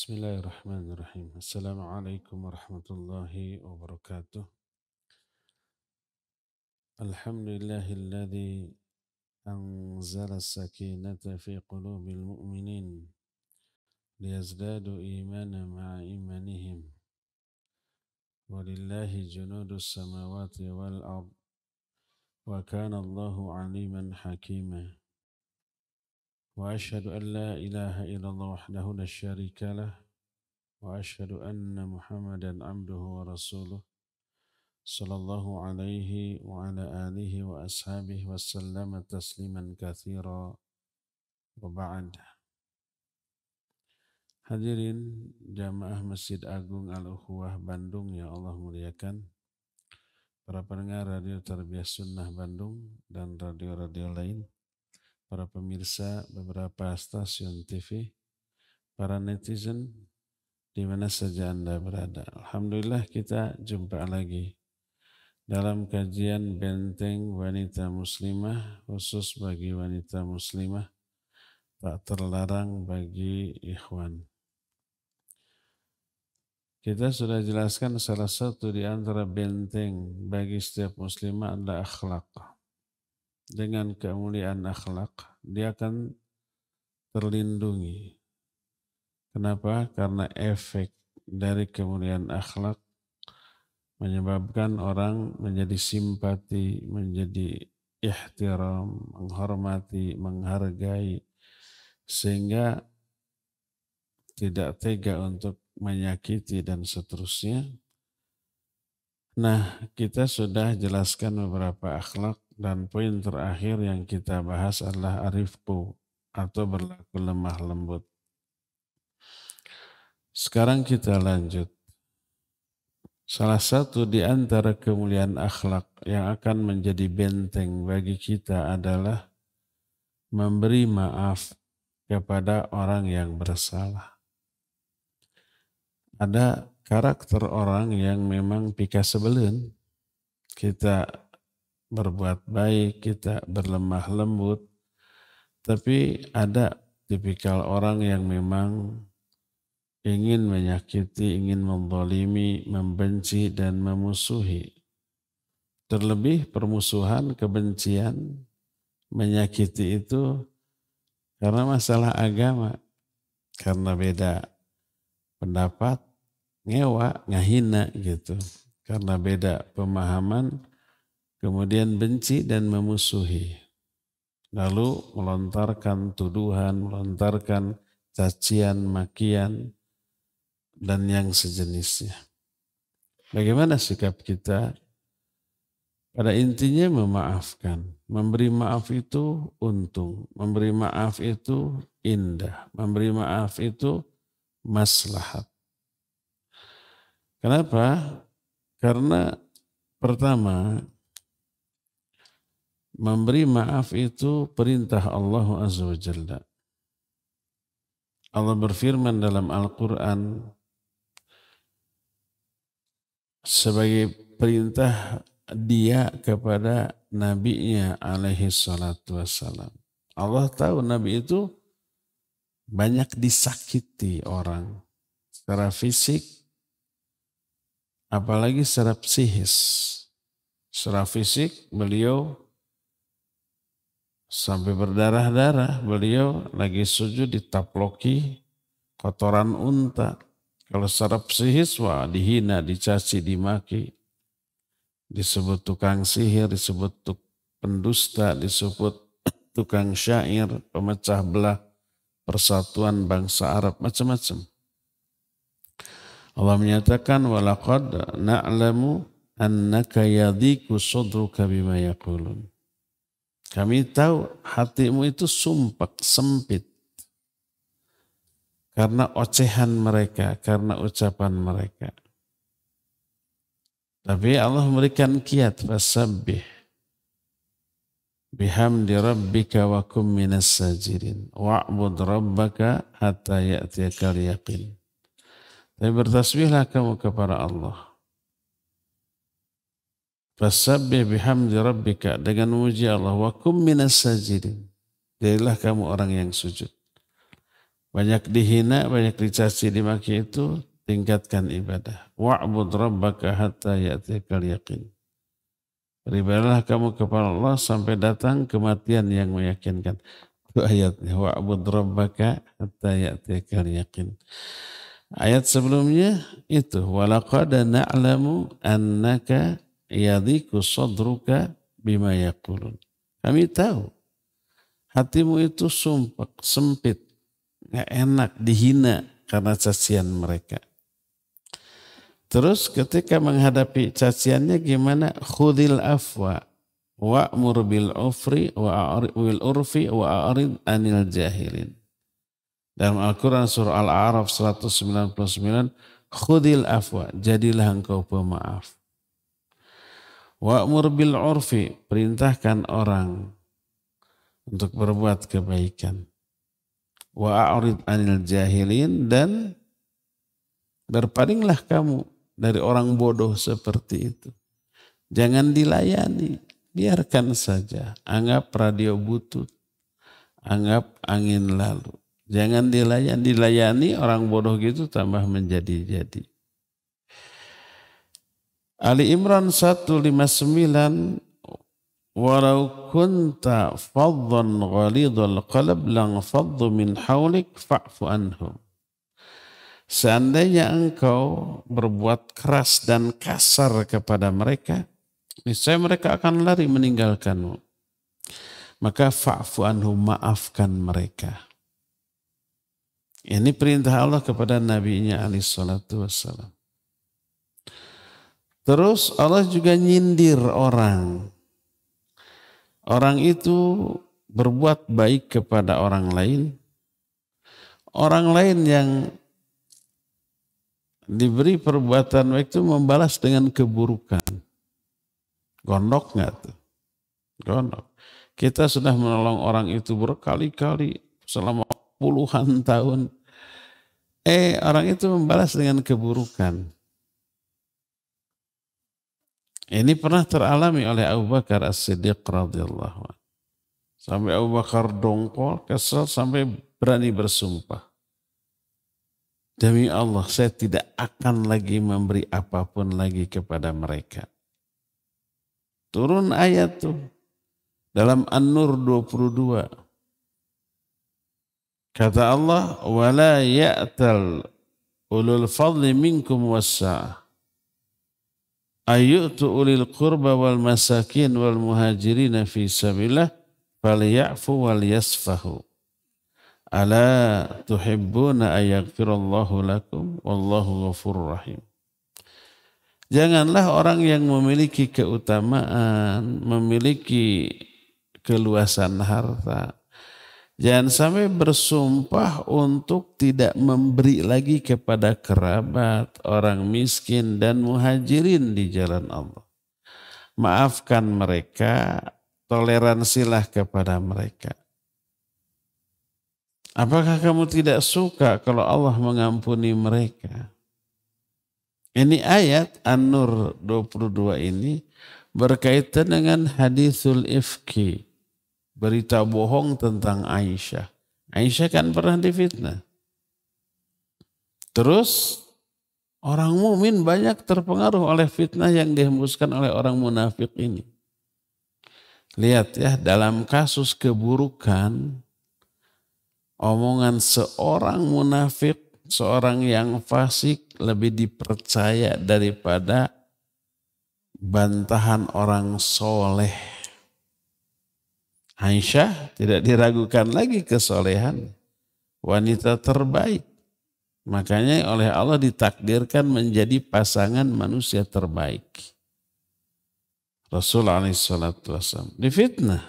بسم الله الرحمن الرحيم السلام عليكم ورحمة الله وبركاته الحمد لله الذي أنزل السكينة في قلوب المؤمنين ليزدادوا إيمانا مع إيمانهم ولله جنود السماوات والأرض وكان الله عليما حكيما واشهد ان لا اله الا الله وحده لا شريك له واشهد ان محمدا عبده ورسوله صلى الله عليه وعلى اله واصحابه وسلم تسليما كثيرا وبعد Hadirin Jamaah Masjid Agung al ukhuwah Bandung ya Allah muliakan Para pendengar Radio Tarbiyah Sunnah Bandung dan radio-radio lain para pemirsa beberapa stasiun TV, para netizen, di mana saja Anda berada. Alhamdulillah kita jumpa lagi dalam kajian benteng wanita muslimah, khusus bagi wanita muslimah, tak terlarang bagi ikhwan. Kita sudah jelaskan salah satu di antara benteng bagi setiap muslimah adalah akhlak dengan kemuliaan akhlak, dia akan terlindungi. Kenapa? Karena efek dari kemuliaan akhlak menyebabkan orang menjadi simpati, menjadi ihtiram, menghormati, menghargai, sehingga tidak tega untuk menyakiti dan seterusnya. Nah, kita sudah jelaskan beberapa akhlak dan poin terakhir yang kita bahas adalah arifku atau berlaku lemah lembut. Sekarang kita lanjut. Salah satu di antara kemuliaan akhlak yang akan menjadi benteng bagi kita adalah memberi maaf kepada orang yang bersalah. Ada karakter orang yang memang pika sebelum Kita berbuat baik, kita berlemah lembut. Tapi ada tipikal orang yang memang ingin menyakiti, ingin membolimi, membenci, dan memusuhi. Terlebih permusuhan, kebencian, menyakiti itu karena masalah agama. Karena beda pendapat, ngewa, ngahina gitu. Karena beda pemahaman, kemudian benci dan memusuhi, lalu melontarkan tuduhan, melontarkan cacian, makian, dan yang sejenisnya. Bagaimana sikap kita? Pada intinya memaafkan. Memberi maaf itu untung. Memberi maaf itu indah. Memberi maaf itu maslahat. Kenapa? Karena pertama Memberi maaf itu perintah Allah Azza wa Jalla. Allah berfirman dalam Al-Quran sebagai perintah dia kepada nabinya alaihi salatu wassalam. Allah tahu nabi itu banyak disakiti orang secara fisik apalagi secara psikis. Secara fisik beliau sampai berdarah-darah beliau lagi sujud ditaploki kotoran unta. Kalau secara sihiswa wah dihina, dicaci, dimaki. Disebut tukang sihir, disebut tuk pendusta, disebut tukang syair, pemecah belah persatuan bangsa Arab, macam-macam. Allah menyatakan walaqad na'lamu annaka yadhiku sadruka bima yaqulun. Kami tahu hatimu itu sumpek, sempit. Karena ocehan mereka, karena ucapan mereka. Tapi Allah memberikan kiat, fasabbih. Bihamdi rabbika wa kum minas sajirin Wa'bud rabbaka hatta ya'tiyakal yaqin. Tapi bertasbihlah kamu kepada Allah Fasabbih bihamdi rabbika dengan memuji Allah wa kum minas sajidin. Jadilah kamu orang yang sujud. Banyak dihina, banyak dicaci, dimaki itu tingkatkan ibadah. Wa'bud rabbaka hatta ya'tikal yaqin. Beribadalah kamu kepada Allah sampai datang kematian yang meyakinkan. Itu ayatnya. Wa'bud rabbaka hatta ya'tikal yaqin. Ayat sebelumnya itu. Walaqad na'lamu annaka yadhiku sadruka bima yakulun. Kami tahu hatimu itu sumpek, sempit, nggak enak, dihina karena cacian mereka. Terus ketika menghadapi caciannya gimana? Khudil afwa wa'mur bil ufri wa'wil urfi wa'arid anil jahilin. Dalam Al-Quran surah Al-A'raf 199, Khudil afwa, jadilah engkau pemaaf Wa'mur bil urfi, perintahkan orang untuk berbuat kebaikan. Wa'arid anil jahilin dan berpalinglah kamu dari orang bodoh seperti itu. Jangan dilayani, biarkan saja. Anggap radio butut, anggap angin lalu. Jangan dilayani, dilayani orang bodoh gitu tambah menjadi-jadi. Ali Imran 159 Walau kunta faddan ghalidul qalb lang faddu min haulik fa'fu anhum. Seandainya engkau berbuat keras dan kasar kepada mereka, niscaya mereka akan lari meninggalkanmu. Maka fa'fu anhum maafkan mereka. Ini perintah Allah kepada nabinya alaihi alaihissalatu wassalam. Terus Allah juga nyindir orang. Orang itu berbuat baik kepada orang lain. Orang lain yang diberi perbuatan baik itu membalas dengan keburukan. Gondok nggak tuh? Gondok. Kita sudah menolong orang itu berkali-kali selama puluhan tahun. Eh orang itu membalas dengan keburukan. Ini pernah teralami oleh Abu Bakar As-Siddiq radhiyallahu Sampai Abu Bakar dongkol, kesel sampai berani bersumpah. Demi Allah, saya tidak akan lagi memberi apapun lagi kepada mereka. Turun ayat tuh dalam An-Nur 22. Kata Allah, "Wala ya'tal ulul fadli minkum was'ah." ayyutu ulil qurba wal masakin wal muhajirin fi sabilillah falyafu wal yasfahu ala tuhibbuna ayaghfirullahu lakum wallahu ghafurur rahim Janganlah orang yang memiliki keutamaan, memiliki keluasan harta, Jangan sampai bersumpah untuk tidak memberi lagi kepada kerabat, orang miskin, dan muhajirin di jalan Allah. Maafkan mereka, toleransilah kepada mereka. Apakah kamu tidak suka kalau Allah mengampuni mereka? Ini ayat An-Nur 22 ini berkaitan dengan hadisul ifki berita bohong tentang Aisyah. Aisyah kan pernah difitnah. Terus orang mumin banyak terpengaruh oleh fitnah yang dihembuskan oleh orang munafik ini. Lihat ya, dalam kasus keburukan omongan seorang munafik, seorang yang fasik lebih dipercaya daripada bantahan orang soleh. Aisyah tidak diragukan lagi kesolehan wanita terbaik. Makanya oleh Allah ditakdirkan menjadi pasangan manusia terbaik. Rasul alaihissalam difitnah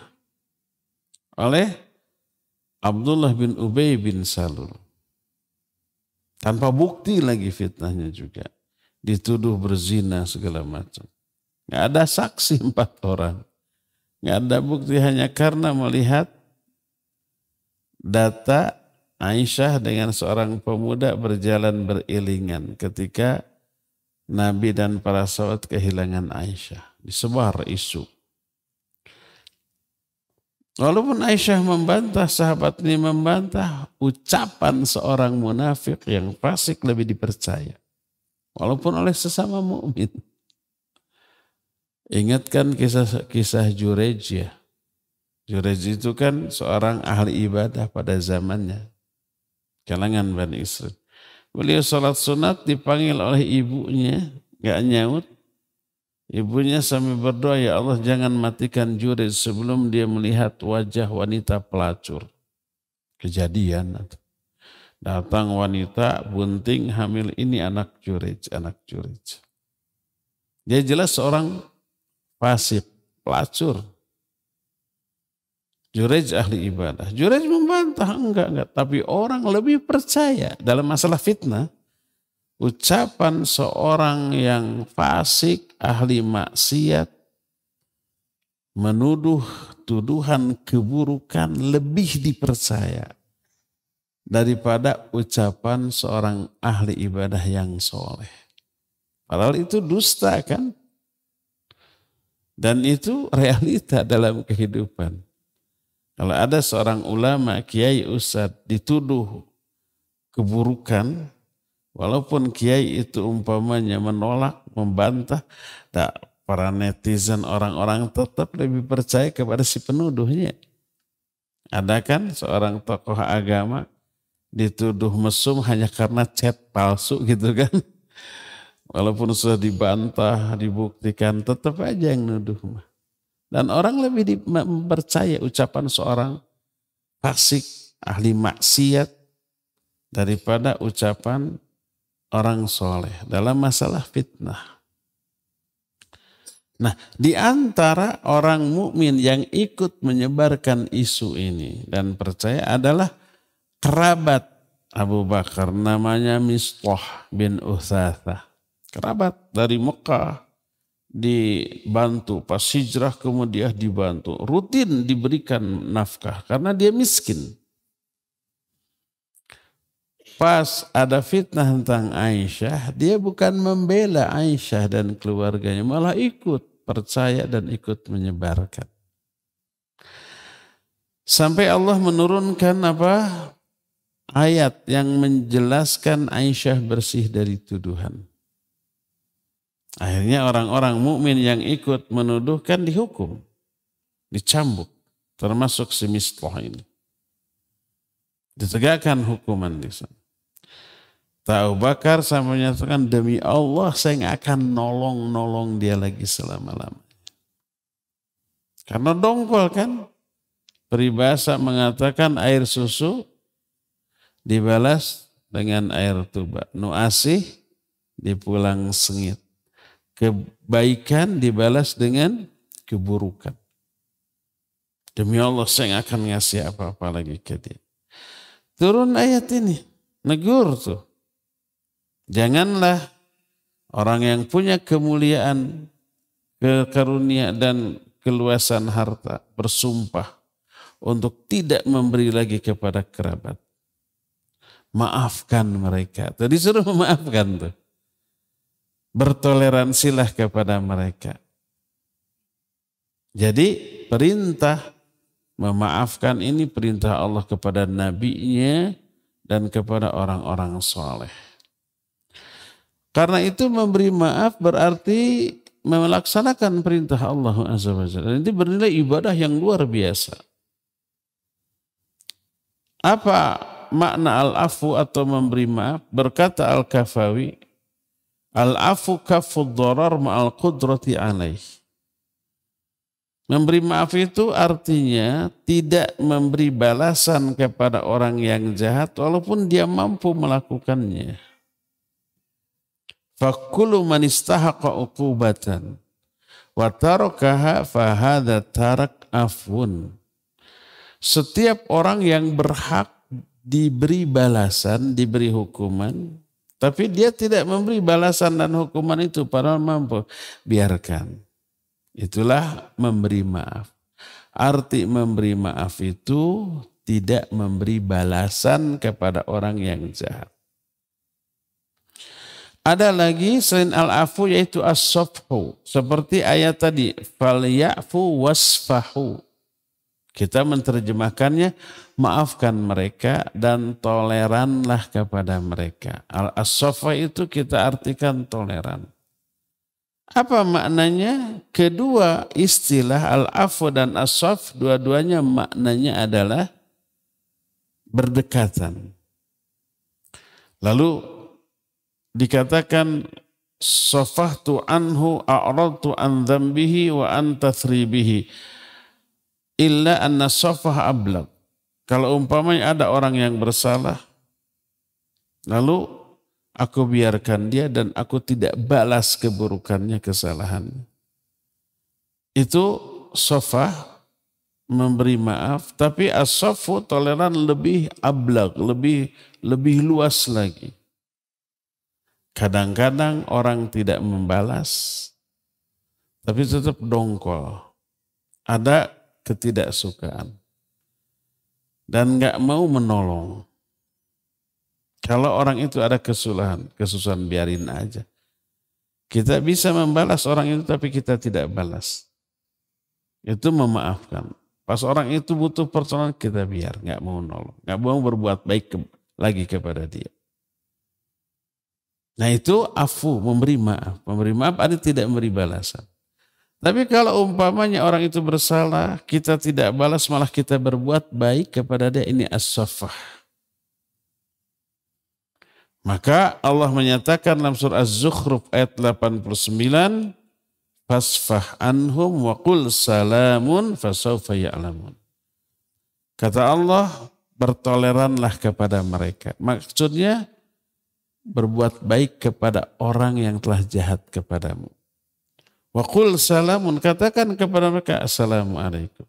oleh Abdullah bin Ubay bin Salul. Tanpa bukti lagi fitnahnya juga. Dituduh berzina segala macam. Gak ada saksi empat orang. Nggak ada bukti hanya karena melihat data Aisyah dengan seorang pemuda berjalan beriringan ketika Nabi dan para sahabat kehilangan Aisyah. Disebar isu. Walaupun Aisyah membantah, sahabat ini membantah, ucapan seorang munafik yang fasik lebih dipercaya. Walaupun oleh sesama mukmin. Ingatkan kisah kisah Jurej ya. Jurej itu kan seorang ahli ibadah pada zamannya. Kalangan Bani Israel. Beliau sholat sunat dipanggil oleh ibunya, gak nyaut. Ibunya sambil berdoa, ya Allah jangan matikan Jurej sebelum dia melihat wajah wanita pelacur. Kejadian. Datang wanita bunting hamil ini anak Jurej, anak Jurej. Dia jelas seorang fasik, pelacur. Jurej ahli ibadah. Jurej membantah, enggak, enggak. Tapi orang lebih percaya dalam masalah fitnah, ucapan seorang yang fasik, ahli maksiat, menuduh tuduhan keburukan lebih dipercaya daripada ucapan seorang ahli ibadah yang soleh. Padahal itu dusta kan? Dan itu realita dalam kehidupan. Kalau ada seorang ulama, kiai usad dituduh keburukan, walaupun kiai itu umpamanya menolak, membantah, tak para netizen, orang-orang tetap lebih percaya kepada si penuduhnya. Ada kan seorang tokoh agama dituduh mesum hanya karena chat palsu gitu kan. Walaupun sudah dibantah, dibuktikan, tetap aja yang nuduh. Dan orang lebih mempercaya ucapan seorang fasik, ahli maksiat, daripada ucapan orang soleh dalam masalah fitnah. Nah, di antara orang mukmin yang ikut menyebarkan isu ini dan percaya adalah kerabat Abu Bakar namanya Mistah bin Uthathah kerabat dari Mekah dibantu pas hijrah kemudian dibantu rutin diberikan nafkah karena dia miskin pas ada fitnah tentang Aisyah dia bukan membela Aisyah dan keluarganya malah ikut percaya dan ikut menyebarkan sampai Allah menurunkan apa ayat yang menjelaskan Aisyah bersih dari tuduhan Akhirnya orang-orang mukmin yang ikut menuduhkan dihukum, dicambuk, termasuk si Mistlah ini. Ditegakkan hukuman di sana. Tahu Bakar saya menyatakan demi Allah saya nggak akan nolong-nolong dia lagi selama-lamanya. Karena dongkol kan. Peribahasa mengatakan air susu dibalas dengan air tuba. Nuasih dipulang sengit kebaikan dibalas dengan keburukan. Demi Allah saya akan ngasih apa-apa lagi ke dia. Turun ayat ini, negur tuh. Janganlah orang yang punya kemuliaan, kekarunia dan keluasan harta bersumpah untuk tidak memberi lagi kepada kerabat. Maafkan mereka. Tadi suruh memaafkan tuh bertoleransilah kepada mereka. Jadi perintah memaafkan ini perintah Allah kepada nabinya dan kepada orang-orang soleh. Karena itu memberi maaf berarti melaksanakan perintah Allah Azza wa Jalla. Ini bernilai ibadah yang luar biasa. Apa makna al-afu atau memberi maaf? Berkata Al-Kafawi, Al-afu kafu dharar ma'al qudrati alaih. Memberi maaf itu artinya tidak memberi balasan kepada orang yang jahat walaupun dia mampu melakukannya. Fakulu man istahaqa uqubatan wa tarakaha fahadha tarak afun. Setiap orang yang berhak diberi balasan, diberi hukuman, tapi dia tidak memberi balasan dan hukuman itu padahal mampu. Biarkan. Itulah memberi maaf. Arti memberi maaf itu tidak memberi balasan kepada orang yang jahat. Ada lagi selain al-afu yaitu as sofhu Seperti ayat tadi, fal ya'fu wasfahu. Kita menerjemahkannya, maafkan mereka dan toleranlah kepada mereka. al as itu kita artikan toleran. Apa maknanya? Kedua istilah Al-Afu dan as dua-duanya maknanya adalah berdekatan. Lalu dikatakan tu anhu a'radtu an zambihi wa an tathribihi illa anna safah ablaq. Kalau umpamanya ada orang yang bersalah, lalu aku biarkan dia dan aku tidak balas keburukannya, kesalahannya. Itu sofah memberi maaf, tapi as toleran lebih ablak, lebih lebih luas lagi. Kadang-kadang orang tidak membalas, tapi tetap dongkol. Ada ketidaksukaan dan nggak mau menolong. Kalau orang itu ada kesulahan, kesusahan biarin aja. Kita bisa membalas orang itu tapi kita tidak balas. Itu memaafkan. Pas orang itu butuh pertolongan kita biar nggak mau nolong, nggak mau berbuat baik ke, lagi kepada dia. Nah itu afu memberi maaf, memberi maaf artinya tidak memberi balasan. Tapi kalau umpamanya orang itu bersalah, kita tidak balas malah kita berbuat baik kepada dia ini as-safah. Maka Allah menyatakan dalam surah Az-Zukhruf ayat 89, fasfah anhum wa qul salamun fasawfa ya'lamun. Kata Allah, bertoleranlah kepada mereka. Maksudnya berbuat baik kepada orang yang telah jahat kepadamu. Wakul salamun katakan kepada mereka assalamualaikum.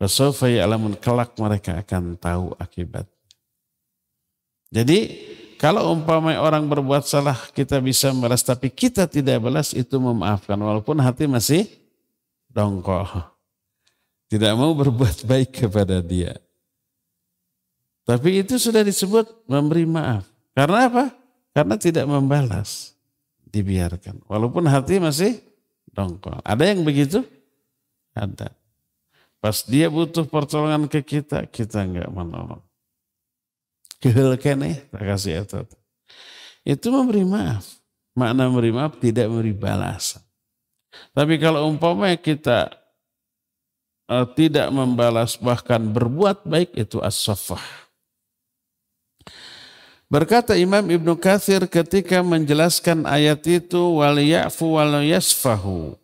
Fasofa ya'lamun kelak mereka akan tahu akibat. Jadi kalau umpamai orang berbuat salah kita bisa balas tapi kita tidak balas itu memaafkan walaupun hati masih dongkol. Tidak mau berbuat baik kepada dia. Tapi itu sudah disebut memberi maaf. Karena apa? Karena tidak membalas dibiarkan. Walaupun hati masih dongkol. Ada yang begitu? Ada. Pas dia butuh pertolongan ke kita, kita nggak menolong. kehilkan ya, tak kasih etot. Itu memberi maaf. Makna memberi maaf tidak memberi balasan. Tapi kalau umpamanya kita eh, tidak membalas bahkan berbuat baik itu as-safah Berkata Imam Ibnu Kathir ketika menjelaskan ayat itu wal yafu wal yasfahu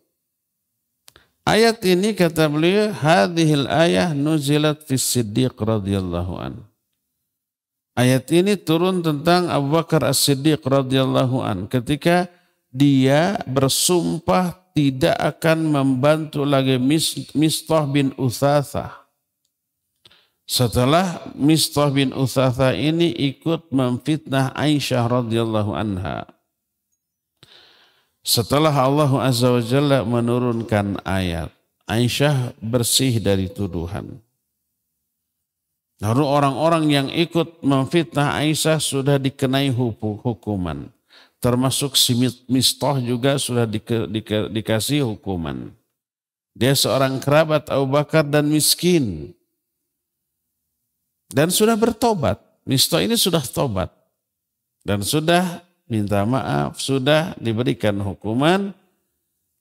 Ayat ini kata beliau hadhil ayah nuzilat fi siddiq radhiyallahu an. Ayat ini turun tentang Abu Bakar As-Siddiq radhiyallahu an ketika dia bersumpah tidak akan membantu lagi Mistah bin Uthathah setelah Mistah bin Uthatha ini ikut memfitnah Aisyah radhiyallahu anha. Setelah Allah Azza wa Jalla menurunkan ayat, Aisyah bersih dari tuduhan. Lalu orang-orang yang ikut memfitnah Aisyah sudah dikenai hukuman. Termasuk si Mistoh juga sudah di, di, dikasih hukuman. Dia seorang kerabat Abu Bakar dan miskin. Dan sudah bertobat. Misto ini sudah tobat. Dan sudah minta maaf, sudah diberikan hukuman.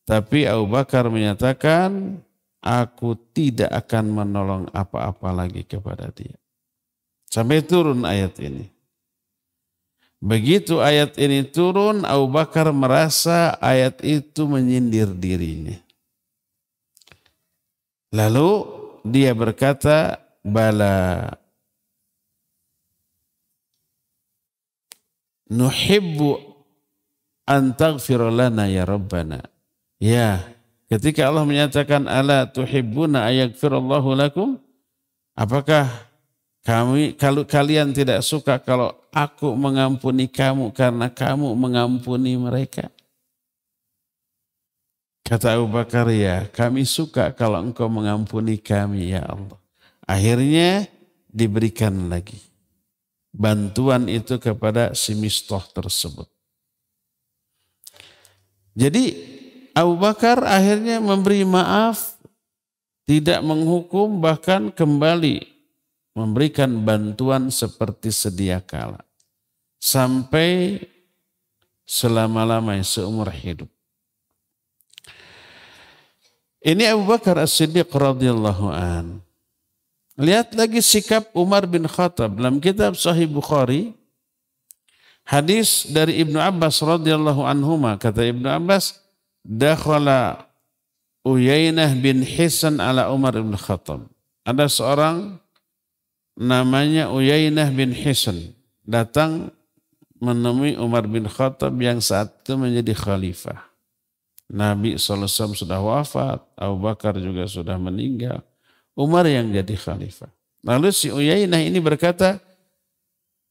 Tapi Abu Bakar menyatakan, aku tidak akan menolong apa-apa lagi kepada dia. Sampai turun ayat ini. Begitu ayat ini turun, Abu Bakar merasa ayat itu menyindir dirinya. Lalu dia berkata, Bala nuhibbu an taghfir lana ya Rabbana. Ya, ketika Allah menyatakan ala tuhibbuna ayaghfirallahu lakum, apakah kami kalau kalian tidak suka kalau aku mengampuni kamu karena kamu mengampuni mereka? Kata Abu Bakar, ya kami suka kalau engkau mengampuni kami ya Allah. Akhirnya diberikan lagi bantuan itu kepada si mistoh tersebut. Jadi Abu Bakar akhirnya memberi maaf, tidak menghukum, bahkan kembali memberikan bantuan seperti sedia kala. Sampai selama-lamanya seumur hidup. Ini Abu Bakar As-Siddiq radhiyallahu an. Lihat lagi sikap Umar bin Khattab dalam kitab Sahih Bukhari. Hadis dari Ibnu Abbas radhiyallahu anhuma kata Ibnu Abbas, "Dakhala Uyainah bin Hisan ala Umar bin Khattab." Ada seorang namanya Uyainah bin Hisan datang menemui Umar bin Khattab yang saat itu menjadi khalifah. Nabi SAW sudah wafat, Abu Bakar juga sudah meninggal. Umar yang jadi khalifah. Lalu si Uyainah ini berkata,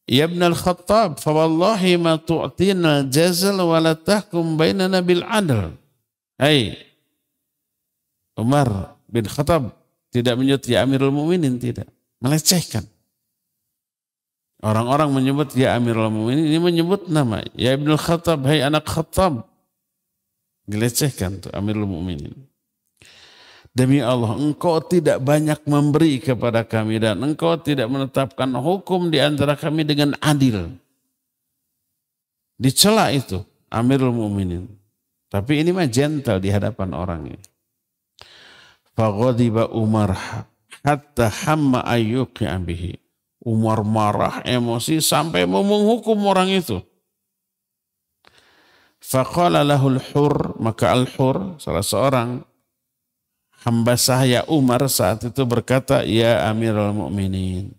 Ya ibn al-Khattab, fawallahi ma تُعْتِينَ jazal وَلَا تَحْكُمْ بَيْنَنَا بِالْعَدْلِ Hai, Umar bin Khattab tidak menyebut ya Amirul Mu'minin tidak. Melecehkan. Orang-orang menyebut ya Amirul Mu'minin ini menyebut nama. Ya ibn al-Khattab, hai anak Khattab. Dilecehkan tuh Amirul Mu'minin. Demi Allah, engkau tidak banyak memberi kepada kami dan engkau tidak menetapkan hukum di antara kami dengan adil. Dicela itu Amirul Mukminin. Tapi ini mah gentle di hadapan orangnya. Fagodiba Umar hatta hamma ayyuki ambihi Umar marah emosi sampai mau menghukum orang itu. Faqala lahul hur, maka al-hur, salah seorang Hamba sahaya Umar saat itu berkata, Ya Amirul Mukminin,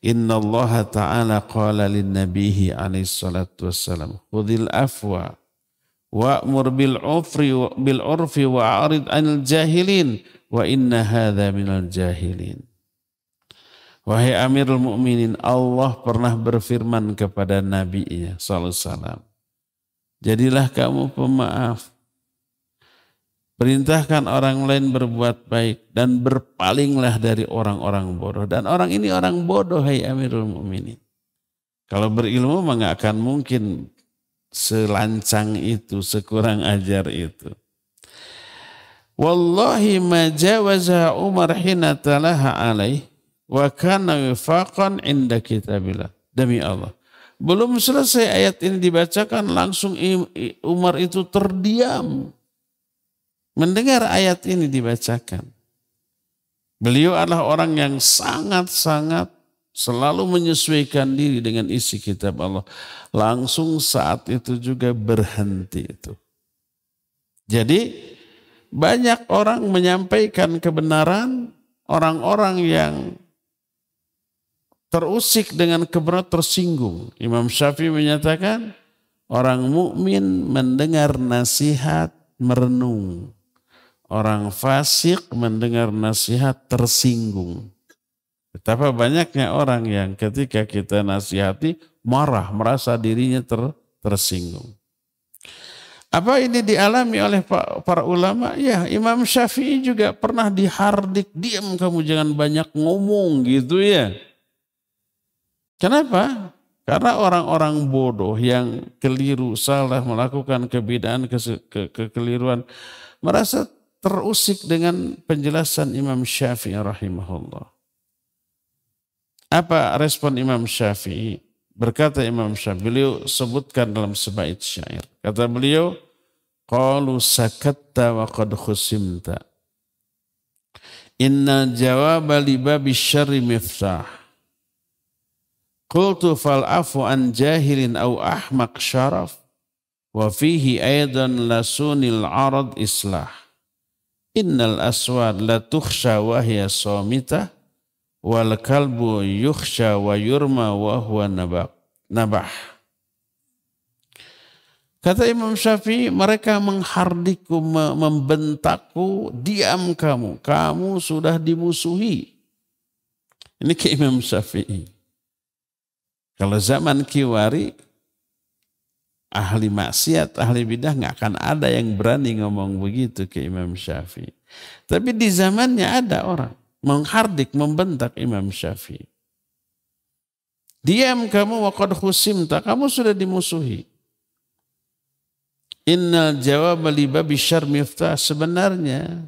Inna Allah Ta'ala qala lin nabihi alaih salatu wassalam, Khudil afwa, wa'mur bil urfi bil urfi wa'arid anil jahilin wa inna hadha minal jahilin wahai amirul mukminin Allah pernah berfirman kepada Nabi-Nya, sallallahu alaihi wasallam jadilah kamu pemaaf Perintahkan orang lain berbuat baik dan berpalinglah dari orang-orang bodoh. Dan orang ini orang bodoh, hai Amirul muminin. Kalau berilmu mah akan mungkin selancang itu, sekurang ajar itu. Wallahi ma jawaza Umar hina talaha alaih wa kana wifaqan inda kitabillah. Demi Allah. Belum selesai ayat ini dibacakan langsung Umar itu terdiam mendengar ayat ini dibacakan. Beliau adalah orang yang sangat-sangat selalu menyesuaikan diri dengan isi kitab Allah. Langsung saat itu juga berhenti itu. Jadi banyak orang menyampaikan kebenaran, orang-orang yang terusik dengan kebenaran tersinggung. Imam Syafi'i menyatakan orang mukmin mendengar nasihat merenung. Orang fasik mendengar nasihat tersinggung. Betapa banyaknya orang yang ketika kita nasihati marah, merasa dirinya ter, tersinggung. Apa ini dialami oleh para ulama? Ya, Imam Syafi'i juga pernah dihardik, diam kamu jangan banyak ngomong gitu ya. Kenapa? Karena orang-orang bodoh yang keliru, salah, melakukan kebidaan, ke, ke, kekeliruan, merasa terusik dengan penjelasan Imam Syafi'i rahimahullah. Apa respon Imam Syafi'i? Berkata Imam Syafi'i, beliau sebutkan dalam sebaik syair. Kata beliau, Qalu sakatta wa qad khusimta. Inna jawaba li babi syari miftah. Qultu falafu an jahilin au ahmak syaraf. Wa fihi aydan lasunil arad islah. Innal aswad la tukhsha wa hiya somita wal kalbu yukhsha wa yurma wa huwa nabah. nabah. Kata Imam Syafi'i, mereka menghardiku, membentakku, diam kamu. Kamu sudah dimusuhi. Ini ke Imam Syafi'i. Kalau zaman Kiwari, ahli maksiat, ahli bidah nggak akan ada yang berani ngomong begitu ke Imam Syafi'i. Tapi di zamannya ada orang menghardik, membentak Imam Syafi'i. Diam kamu waqad husimta, kamu sudah dimusuhi. Innal jawab li babi Sebenarnya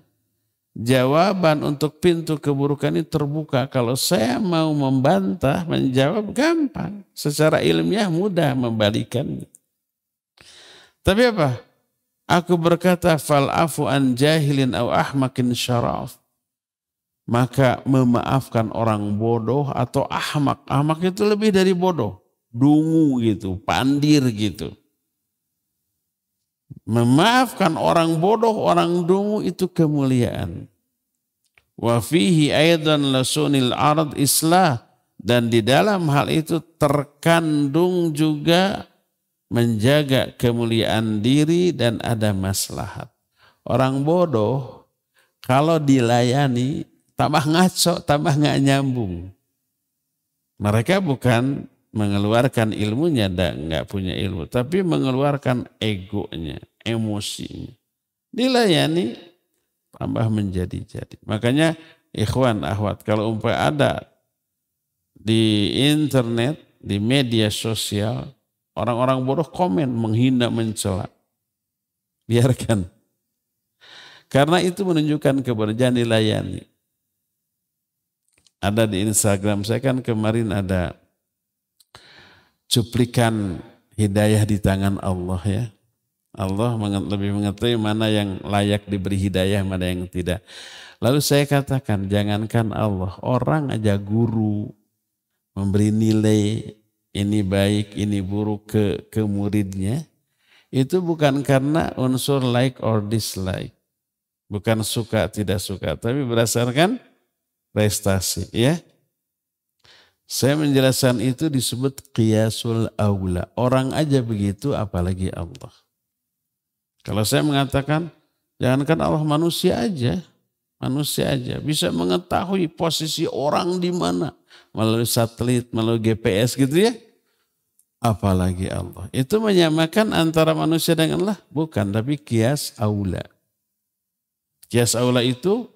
jawaban untuk pintu keburukan ini terbuka. Kalau saya mau membantah, menjawab gampang. Secara ilmiah mudah membalikannya. Tapi apa? Aku berkata fal afu an jahilin au ahmakin syaraf. Maka memaafkan orang bodoh atau ahmak. Ahmak itu lebih dari bodoh. Dungu gitu, pandir gitu. Memaafkan orang bodoh, orang dungu itu kemuliaan. Wa fihi aidan lasunil ard islah. Dan di dalam hal itu terkandung juga menjaga kemuliaan diri dan ada maslahat. Orang bodoh kalau dilayani tambah ngaco, tambah nggak nyambung. Mereka bukan mengeluarkan ilmunya, nggak punya ilmu, tapi mengeluarkan egonya, emosinya. Dilayani tambah menjadi-jadi. Makanya ikhwan ahwat kalau umpah ada di internet, di media sosial, Orang-orang bodoh komen, menghina, mencela. Biarkan. Karena itu menunjukkan keberjaan dilayani. Ada di Instagram saya kan kemarin ada cuplikan hidayah di tangan Allah ya. Allah lebih mengetahui mana yang layak diberi hidayah, mana yang tidak. Lalu saya katakan, jangankan Allah, orang aja guru, memberi nilai, ini baik, ini buruk ke ke muridnya itu bukan karena unsur like or dislike. Bukan suka tidak suka, tapi berdasarkan prestasi, ya. Saya menjelaskan itu disebut qiyasul aula. Orang aja begitu apalagi Allah. Kalau saya mengatakan jangankan Allah manusia aja, manusia aja bisa mengetahui posisi orang di mana melalui satelit, melalui GPS gitu ya apalagi Allah. Itu menyamakan antara manusia dengan Allah? Bukan, tapi kias aula. Kias aula itu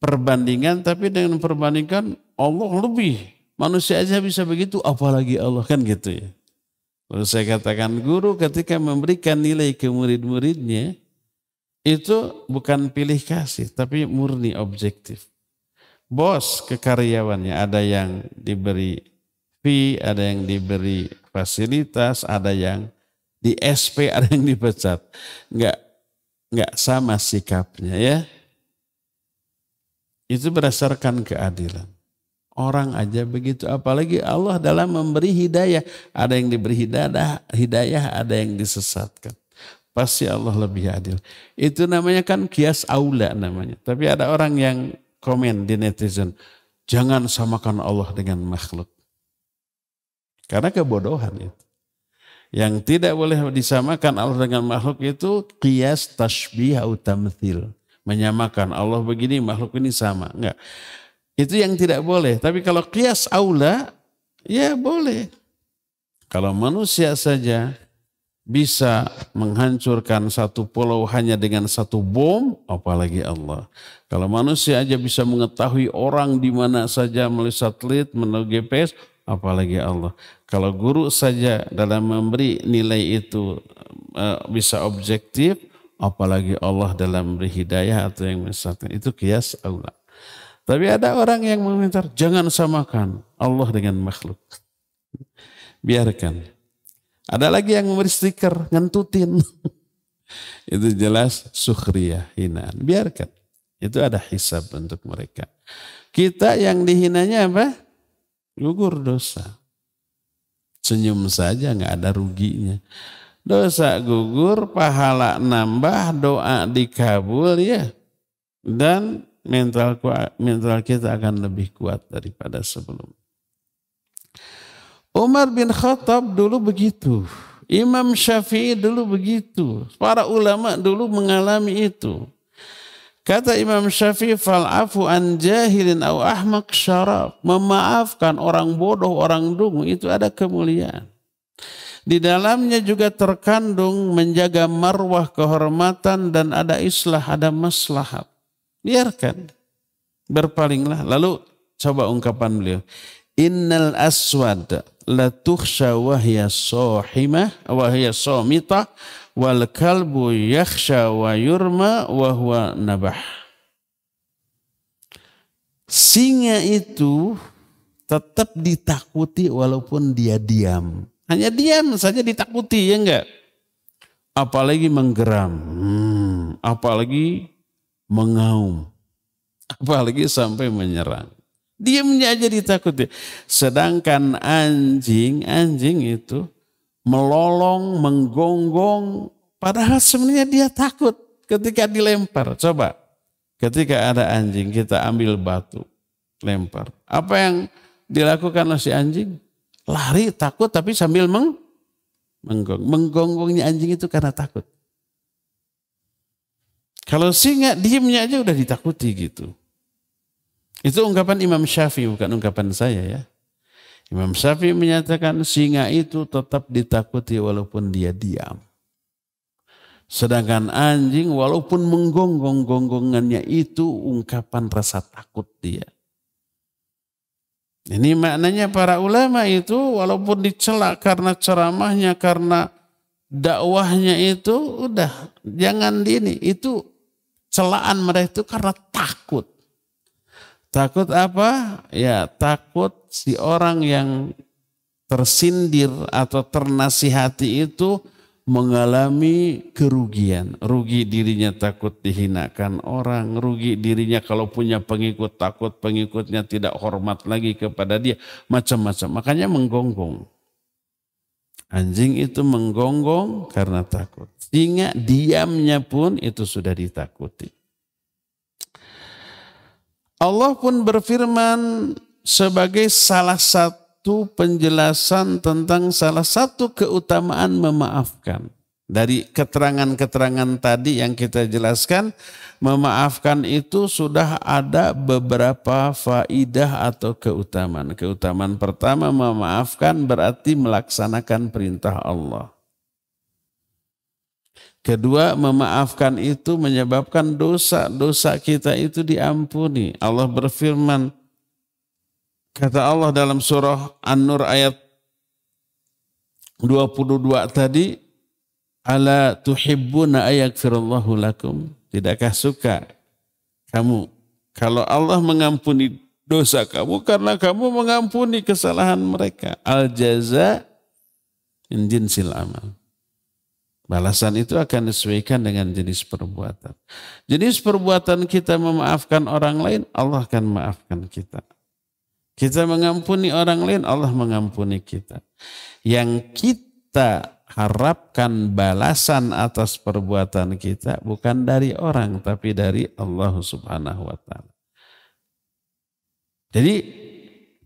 perbandingan, tapi dengan perbandingan Allah lebih. Manusia aja bisa begitu, apalagi Allah kan gitu ya. Lalu saya katakan guru ketika memberikan nilai ke murid-muridnya, itu bukan pilih kasih, tapi murni objektif. Bos ke karyawannya, ada yang diberi fee, ada yang diberi fasilitas, ada yang di SP, ada yang dipecat. Nggak, nggak sama sikapnya ya. Itu berdasarkan keadilan. Orang aja begitu, apalagi Allah dalam memberi hidayah. Ada yang diberi hidayah, hidayah ada yang disesatkan. Pasti Allah lebih adil. Itu namanya kan kias aula namanya. Tapi ada orang yang komen di netizen, jangan samakan Allah dengan makhluk. Karena kebodohan itu. Yang tidak boleh disamakan Allah dengan makhluk itu kias tasbih atau Menyamakan Allah begini, makhluk ini sama. Enggak. Itu yang tidak boleh. Tapi kalau kias aula, ya boleh. Kalau manusia saja bisa menghancurkan satu pulau hanya dengan satu bom, apalagi Allah. Kalau manusia aja bisa mengetahui orang di mana saja melalui satelit, melalui GPS, apalagi Allah. Kalau guru saja dalam memberi nilai itu eh, bisa objektif, apalagi Allah dalam beri hidayah atau yang misalnya Itu kias Allah. Tapi ada orang yang meminta, jangan samakan Allah dengan makhluk. Biarkan. Ada lagi yang memberi stiker, ngentutin. itu jelas sukhriyah, hinaan. Biarkan. Itu ada hisab untuk mereka. Kita yang dihinanya apa? gugur dosa. Senyum saja nggak ada ruginya. Dosa gugur, pahala nambah, doa dikabul ya. Dan mental mental kita akan lebih kuat daripada sebelum. Umar bin Khattab dulu begitu. Imam Syafi'i dulu begitu. Para ulama dulu mengalami itu. Kata Imam Syafi'i, fal afu an jahilin au ahmak syaraf. Memaafkan orang bodoh, orang dungu itu ada kemuliaan. Di dalamnya juga terkandung menjaga marwah kehormatan dan ada islah, ada maslahat. Biarkan. Berpalinglah. Lalu coba ungkapan beliau. Innal aswad la wahya sohimah wahya somitah wal kalbu yakhsha wa yurma wa huwa nabah. Singa itu tetap ditakuti walaupun dia diam. Hanya diam saja ditakuti ya enggak? Apalagi menggeram, hmm, apalagi mengaum, apalagi sampai menyerang. Diamnya aja ditakuti. Sedangkan anjing, anjing itu melolong, menggonggong. Padahal sebenarnya dia takut ketika dilempar. Coba, ketika ada anjing kita ambil batu, lempar. Apa yang dilakukan oleh si anjing? Lari takut tapi sambil meng menggonggong. Menggonggongnya anjing itu karena takut. Kalau singa diemnya aja udah ditakuti gitu. Itu ungkapan Imam Syafi'i bukan ungkapan saya ya. Imam Syafi'i menyatakan singa itu tetap ditakuti walaupun dia diam. Sedangkan anjing walaupun menggonggong-gonggongannya itu ungkapan rasa takut dia. Ini maknanya para ulama itu walaupun dicela karena ceramahnya, karena dakwahnya itu udah jangan di ini. Itu celaan mereka itu karena takut. Takut apa? Ya, takut si orang yang tersindir atau ternasihati itu mengalami kerugian. Rugi dirinya takut dihinakan orang, rugi dirinya kalau punya pengikut takut pengikutnya tidak hormat lagi kepada dia, macam-macam. Makanya menggonggong. Anjing itu menggonggong karena takut. Singa diamnya pun itu sudah ditakuti. Allah pun berfirman sebagai salah satu penjelasan tentang salah satu keutamaan memaafkan. Dari keterangan-keterangan tadi yang kita jelaskan, memaafkan itu sudah ada beberapa faidah atau keutamaan. Keutamaan pertama memaafkan berarti melaksanakan perintah Allah. Kedua, memaafkan itu menyebabkan dosa-dosa kita itu diampuni. Allah berfirman, kata Allah dalam surah An-Nur ayat 22 tadi, Ala tuhibbuna ayakfirullahu lakum. Tidakkah suka kamu kalau Allah mengampuni dosa kamu karena kamu mengampuni kesalahan mereka. Al jaza injinsil jinsil amal. Balasan itu akan disesuaikan dengan jenis perbuatan. Jenis perbuatan kita memaafkan orang lain, Allah akan maafkan kita. Kita mengampuni orang lain, Allah mengampuni kita. Yang kita harapkan balasan atas perbuatan kita bukan dari orang, tapi dari Allah Subhanahu wa Ta'ala. Jadi,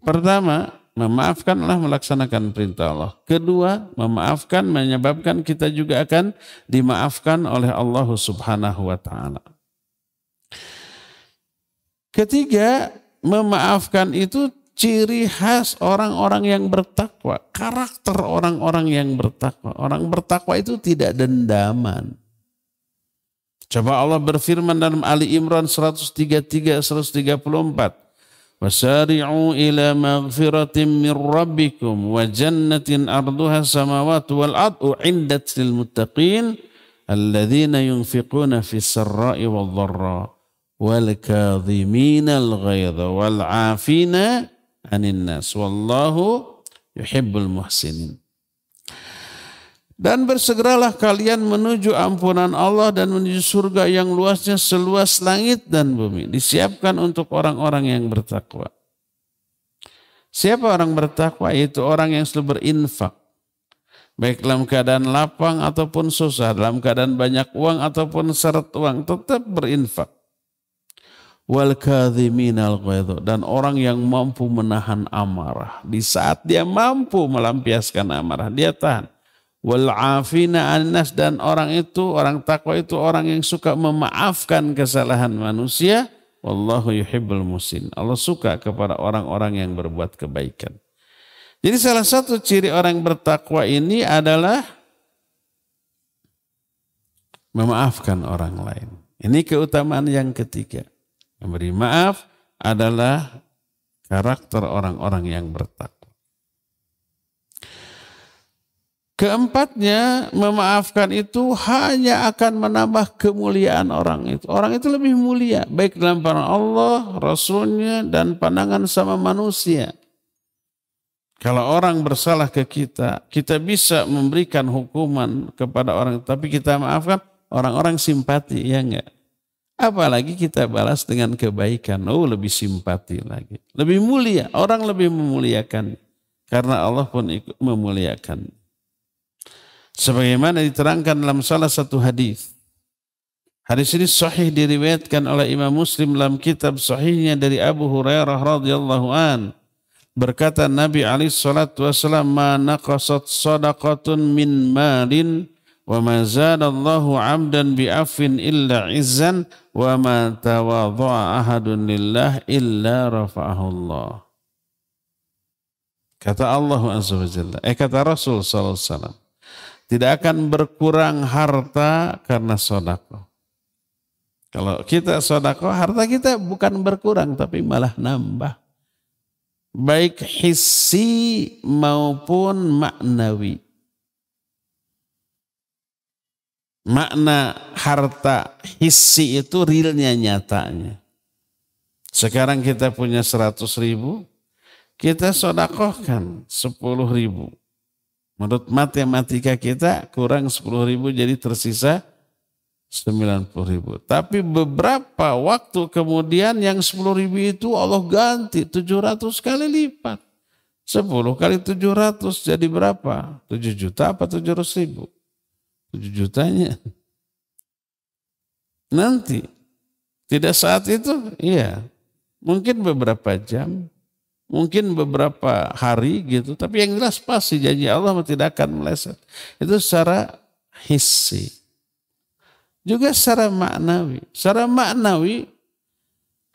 pertama, memaafkanlah melaksanakan perintah Allah. Kedua, memaafkan menyebabkan kita juga akan dimaafkan oleh Allah Subhanahu wa taala. Ketiga, memaafkan itu ciri khas orang-orang yang bertakwa, karakter orang-orang yang bertakwa. Orang bertakwa itu tidak dendaman. Coba Allah berfirman dalam Ali Imran 133 134. وسارعوا إلى مغفرة من ربكم وجنة أرضها السماوات والأرض أعدت للمتقين الذين ينفقون في السراء والضراء والكاظمين الغيظ والعافين عن الناس والله يحب المحسنين Dan bersegeralah kalian menuju ampunan Allah dan menuju surga yang luasnya seluas langit dan bumi. Disiapkan untuk orang-orang yang bertakwa. Siapa orang bertakwa? Yaitu orang yang selalu berinfak. Baik dalam keadaan lapang ataupun susah, dalam keadaan banyak uang ataupun seret uang, tetap berinfak. Wal dan orang yang mampu menahan amarah. Di saat dia mampu melampiaskan amarah, dia tahan anas dan orang itu orang takwa itu orang yang suka memaafkan kesalahan manusia wallahu yuhibbul musin Allah suka kepada orang-orang yang berbuat kebaikan jadi salah satu ciri orang bertakwa ini adalah memaafkan orang lain ini keutamaan yang ketiga memberi maaf adalah karakter orang-orang yang bertakwa Keempatnya, memaafkan itu hanya akan menambah kemuliaan orang itu. Orang itu lebih mulia, baik dalam pandangan Allah, Rasulnya, dan pandangan sama manusia. Kalau orang bersalah ke kita, kita bisa memberikan hukuman kepada orang, tapi kita maafkan orang-orang simpati, ya enggak? Apalagi kita balas dengan kebaikan, oh lebih simpati lagi. Lebih mulia, orang lebih memuliakan. Karena Allah pun ikut memuliakan sebagaimana diterangkan dalam salah satu hadis. Hadis ini sahih diriwayatkan oleh Imam Muslim dalam kitab sahihnya dari Abu Hurairah radhiyallahu an. Berkata Nabi alaihi salatu wasallam, "Ma naqasat sadaqatun min malin wa ma zadallahu 'abdan bi afin illa izzan wa ma tawadha'a ahadun lillah illa rafa'ahu Allah." Kata Allah Azza wa Jalla, eh kata Rasul sallallahu alaihi wasallam, tidak akan berkurang harta karena sodako. Kalau kita sodako, harta kita bukan berkurang tapi malah nambah. Baik hissi maupun maknawi. Makna harta hissi itu realnya nyatanya. Sekarang kita punya 100 ribu, kita sodakohkan 10 ribu. Menurut matematika kita kurang 10 ribu jadi tersisa 90 ribu. Tapi beberapa waktu kemudian yang 10 ribu itu Allah ganti 700 kali lipat. 10 kali 700 jadi berapa? 7 juta apa 700 ribu? 7 jutanya. Nanti. Tidak saat itu? Iya. Mungkin beberapa jam mungkin beberapa hari gitu tapi yang jelas pasti janji Allah tidak akan meleset itu secara hissi juga secara maknawi secara maknawi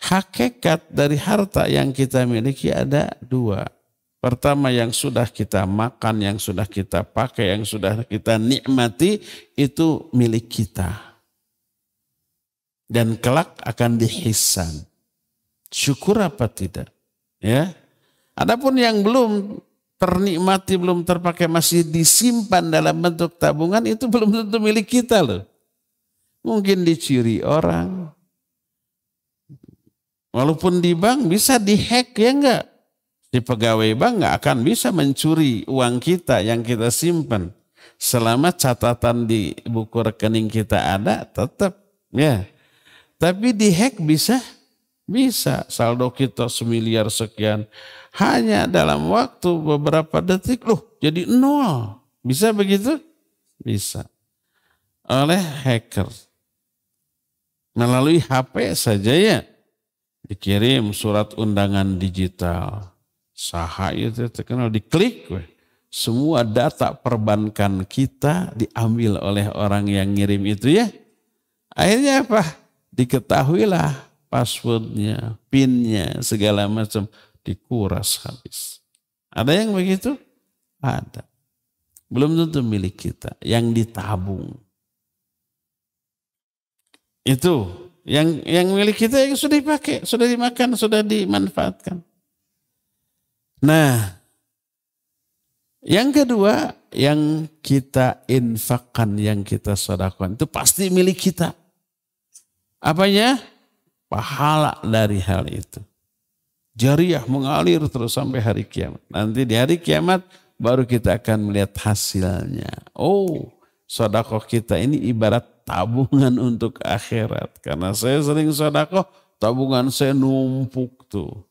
hakikat dari harta yang kita miliki ada dua pertama yang sudah kita makan yang sudah kita pakai yang sudah kita nikmati itu milik kita dan kelak akan dihisan syukur apa tidak ya Adapun yang belum ternikmati, belum terpakai, masih disimpan dalam bentuk tabungan itu belum tentu milik kita loh. Mungkin dicuri orang. Walaupun di bank bisa dihack ya enggak? Di pegawai bank enggak akan bisa mencuri uang kita yang kita simpan. Selama catatan di buku rekening kita ada tetap ya. Tapi dihack bisa? Bisa. Saldo kita semiliar sekian hanya dalam waktu beberapa detik loh jadi nol. Bisa begitu? Bisa. Oleh hacker. Melalui HP saja ya. Dikirim surat undangan digital. Saha itu terkenal diklik. Weh. Semua data perbankan kita diambil oleh orang yang ngirim itu ya. Akhirnya apa? Diketahuilah passwordnya, pinnya, segala macam dikuras habis. Ada yang begitu? Ada. Belum tentu milik kita, yang ditabung. Itu yang yang milik kita yang sudah dipakai, sudah dimakan, sudah dimanfaatkan. Nah, yang kedua, yang kita infakkan, yang kita sodakan itu pasti milik kita. Apanya? Pahala dari hal itu jariah mengalir terus sampai hari kiamat. Nanti di hari kiamat baru kita akan melihat hasilnya. Oh, sodakoh kita ini ibarat tabungan untuk akhirat. Karena saya sering sodakoh, tabungan saya numpuk tuh.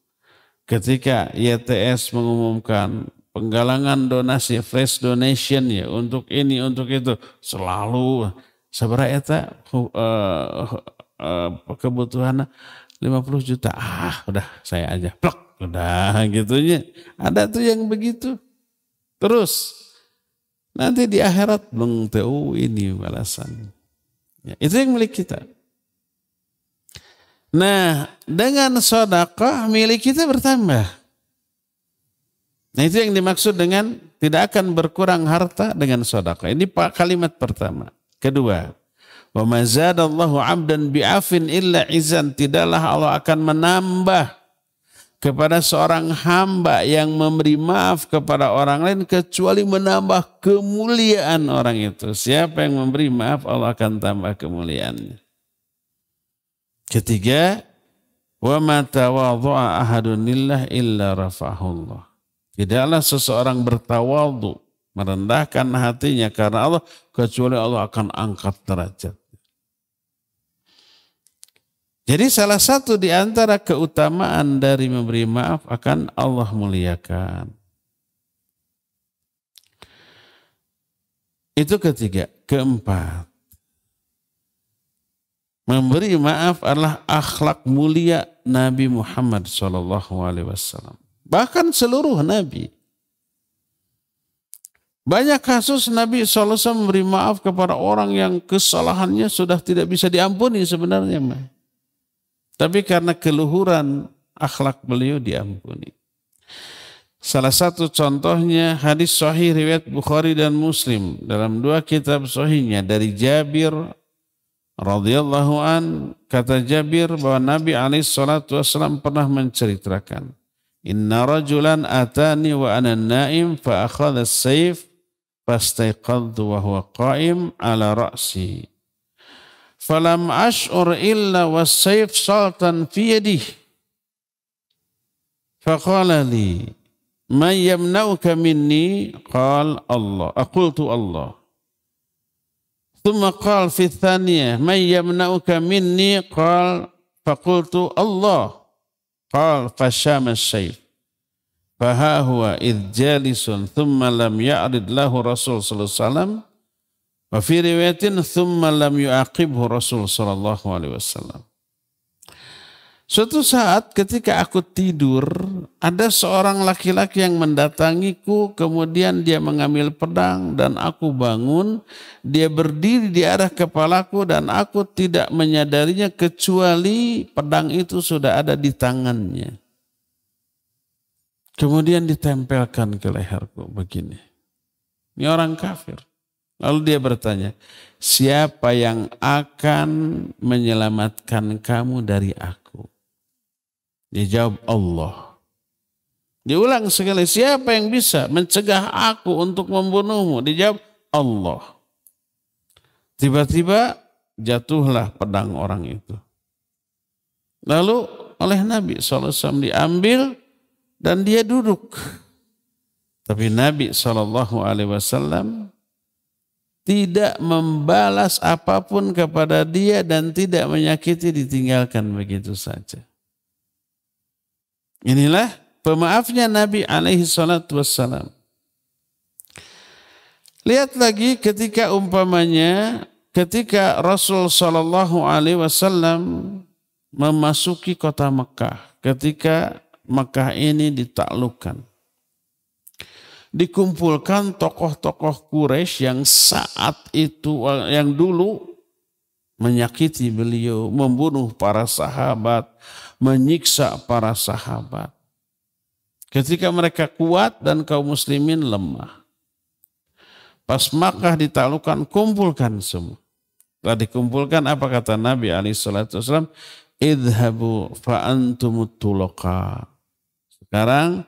Ketika YTS mengumumkan penggalangan donasi, fresh donation ya untuk ini, untuk itu, selalu seberapa itu uh, eh, uh, uh, eh, kebutuhan 50 juta. Ah, udah saya aja. Plek, udah gitu gitunya. Ada tuh yang begitu. Terus nanti di akhirat belum tahu ini balasan. Ya, itu yang milik kita. Nah, dengan sodakah milik kita bertambah. Nah, itu yang dimaksud dengan tidak akan berkurang harta dengan sodakah. Ini kalimat pertama. Kedua, Wa mazadallahu abdan bi'afin illa izan. Tidaklah Allah akan menambah kepada seorang hamba yang memberi maaf kepada orang lain kecuali menambah kemuliaan orang itu. Siapa yang memberi maaf Allah akan tambah kemuliaannya. Ketiga, wa ma tawadhu'a ahadun lillah illa rafa'ahullah. Tidaklah seseorang bertawadhu, merendahkan hatinya karena Allah kecuali Allah akan angkat derajat. Jadi salah satu di antara keutamaan dari memberi maaf akan Allah muliakan. Itu ketiga. Keempat. Memberi maaf adalah akhlak mulia Nabi Muhammad SAW. Bahkan seluruh Nabi. Banyak kasus Nabi SAW memberi maaf kepada orang yang kesalahannya sudah tidak bisa diampuni sebenarnya. Tapi karena keluhuran akhlak beliau diampuni. Salah satu contohnya hadis sahih riwayat Bukhari dan Muslim dalam dua kitab sahihnya dari Jabir radhiyallahu an kata Jabir bahwa Nabi alaihi salatu wasallam pernah menceritakan Inna rajulan atani wa ana naim fa akhadha as-sayf fastaiqadtu wa huwa qa'im ala ra'si falam ash'ur illa wasayf saltan fi yadih faqala li man yamna'uka minni qal Allah aqultu Allah thumma qal fi thaniyah man yamna'uka minni qal faqultu Allah qal fashama as-sayf faha huwa idh jalisun thumma lam ya'rid lahu rasul sallallahu alaihi wasallam Wa fi riwayatin thumma lam yu'aqibhu Rasul sallallahu alaihi wasallam. Suatu saat ketika aku tidur, ada seorang laki-laki yang mendatangiku, kemudian dia mengambil pedang dan aku bangun. Dia berdiri di arah kepalaku dan aku tidak menyadarinya kecuali pedang itu sudah ada di tangannya. Kemudian ditempelkan ke leherku begini. Ini orang kafir. Lalu dia bertanya, siapa yang akan menyelamatkan kamu dari aku? Dia jawab Allah. Diulang sekali, siapa yang bisa mencegah aku untuk membunuhmu? Dia jawab Allah. Tiba-tiba jatuhlah pedang orang itu. Lalu oleh Nabi SAW diambil dan dia duduk. Tapi Nabi SAW tidak membalas apapun kepada dia dan tidak menyakiti ditinggalkan begitu saja. Inilah pemaafnya Nabi alaihi salatu wassalam. Lihat lagi ketika umpamanya ketika Rasul sallallahu alaihi wasallam memasuki kota Mekah, ketika Mekah ini ditaklukkan dikumpulkan tokoh-tokoh Quraisy yang saat itu yang dulu menyakiti beliau, membunuh para sahabat, menyiksa para sahabat. Ketika mereka kuat dan kaum muslimin lemah. Pas Makkah ditalukan, kumpulkan semua. Telah dikumpulkan, apa kata Nabi Alaihi Wasallam? Idhabu fa'antumut Sekarang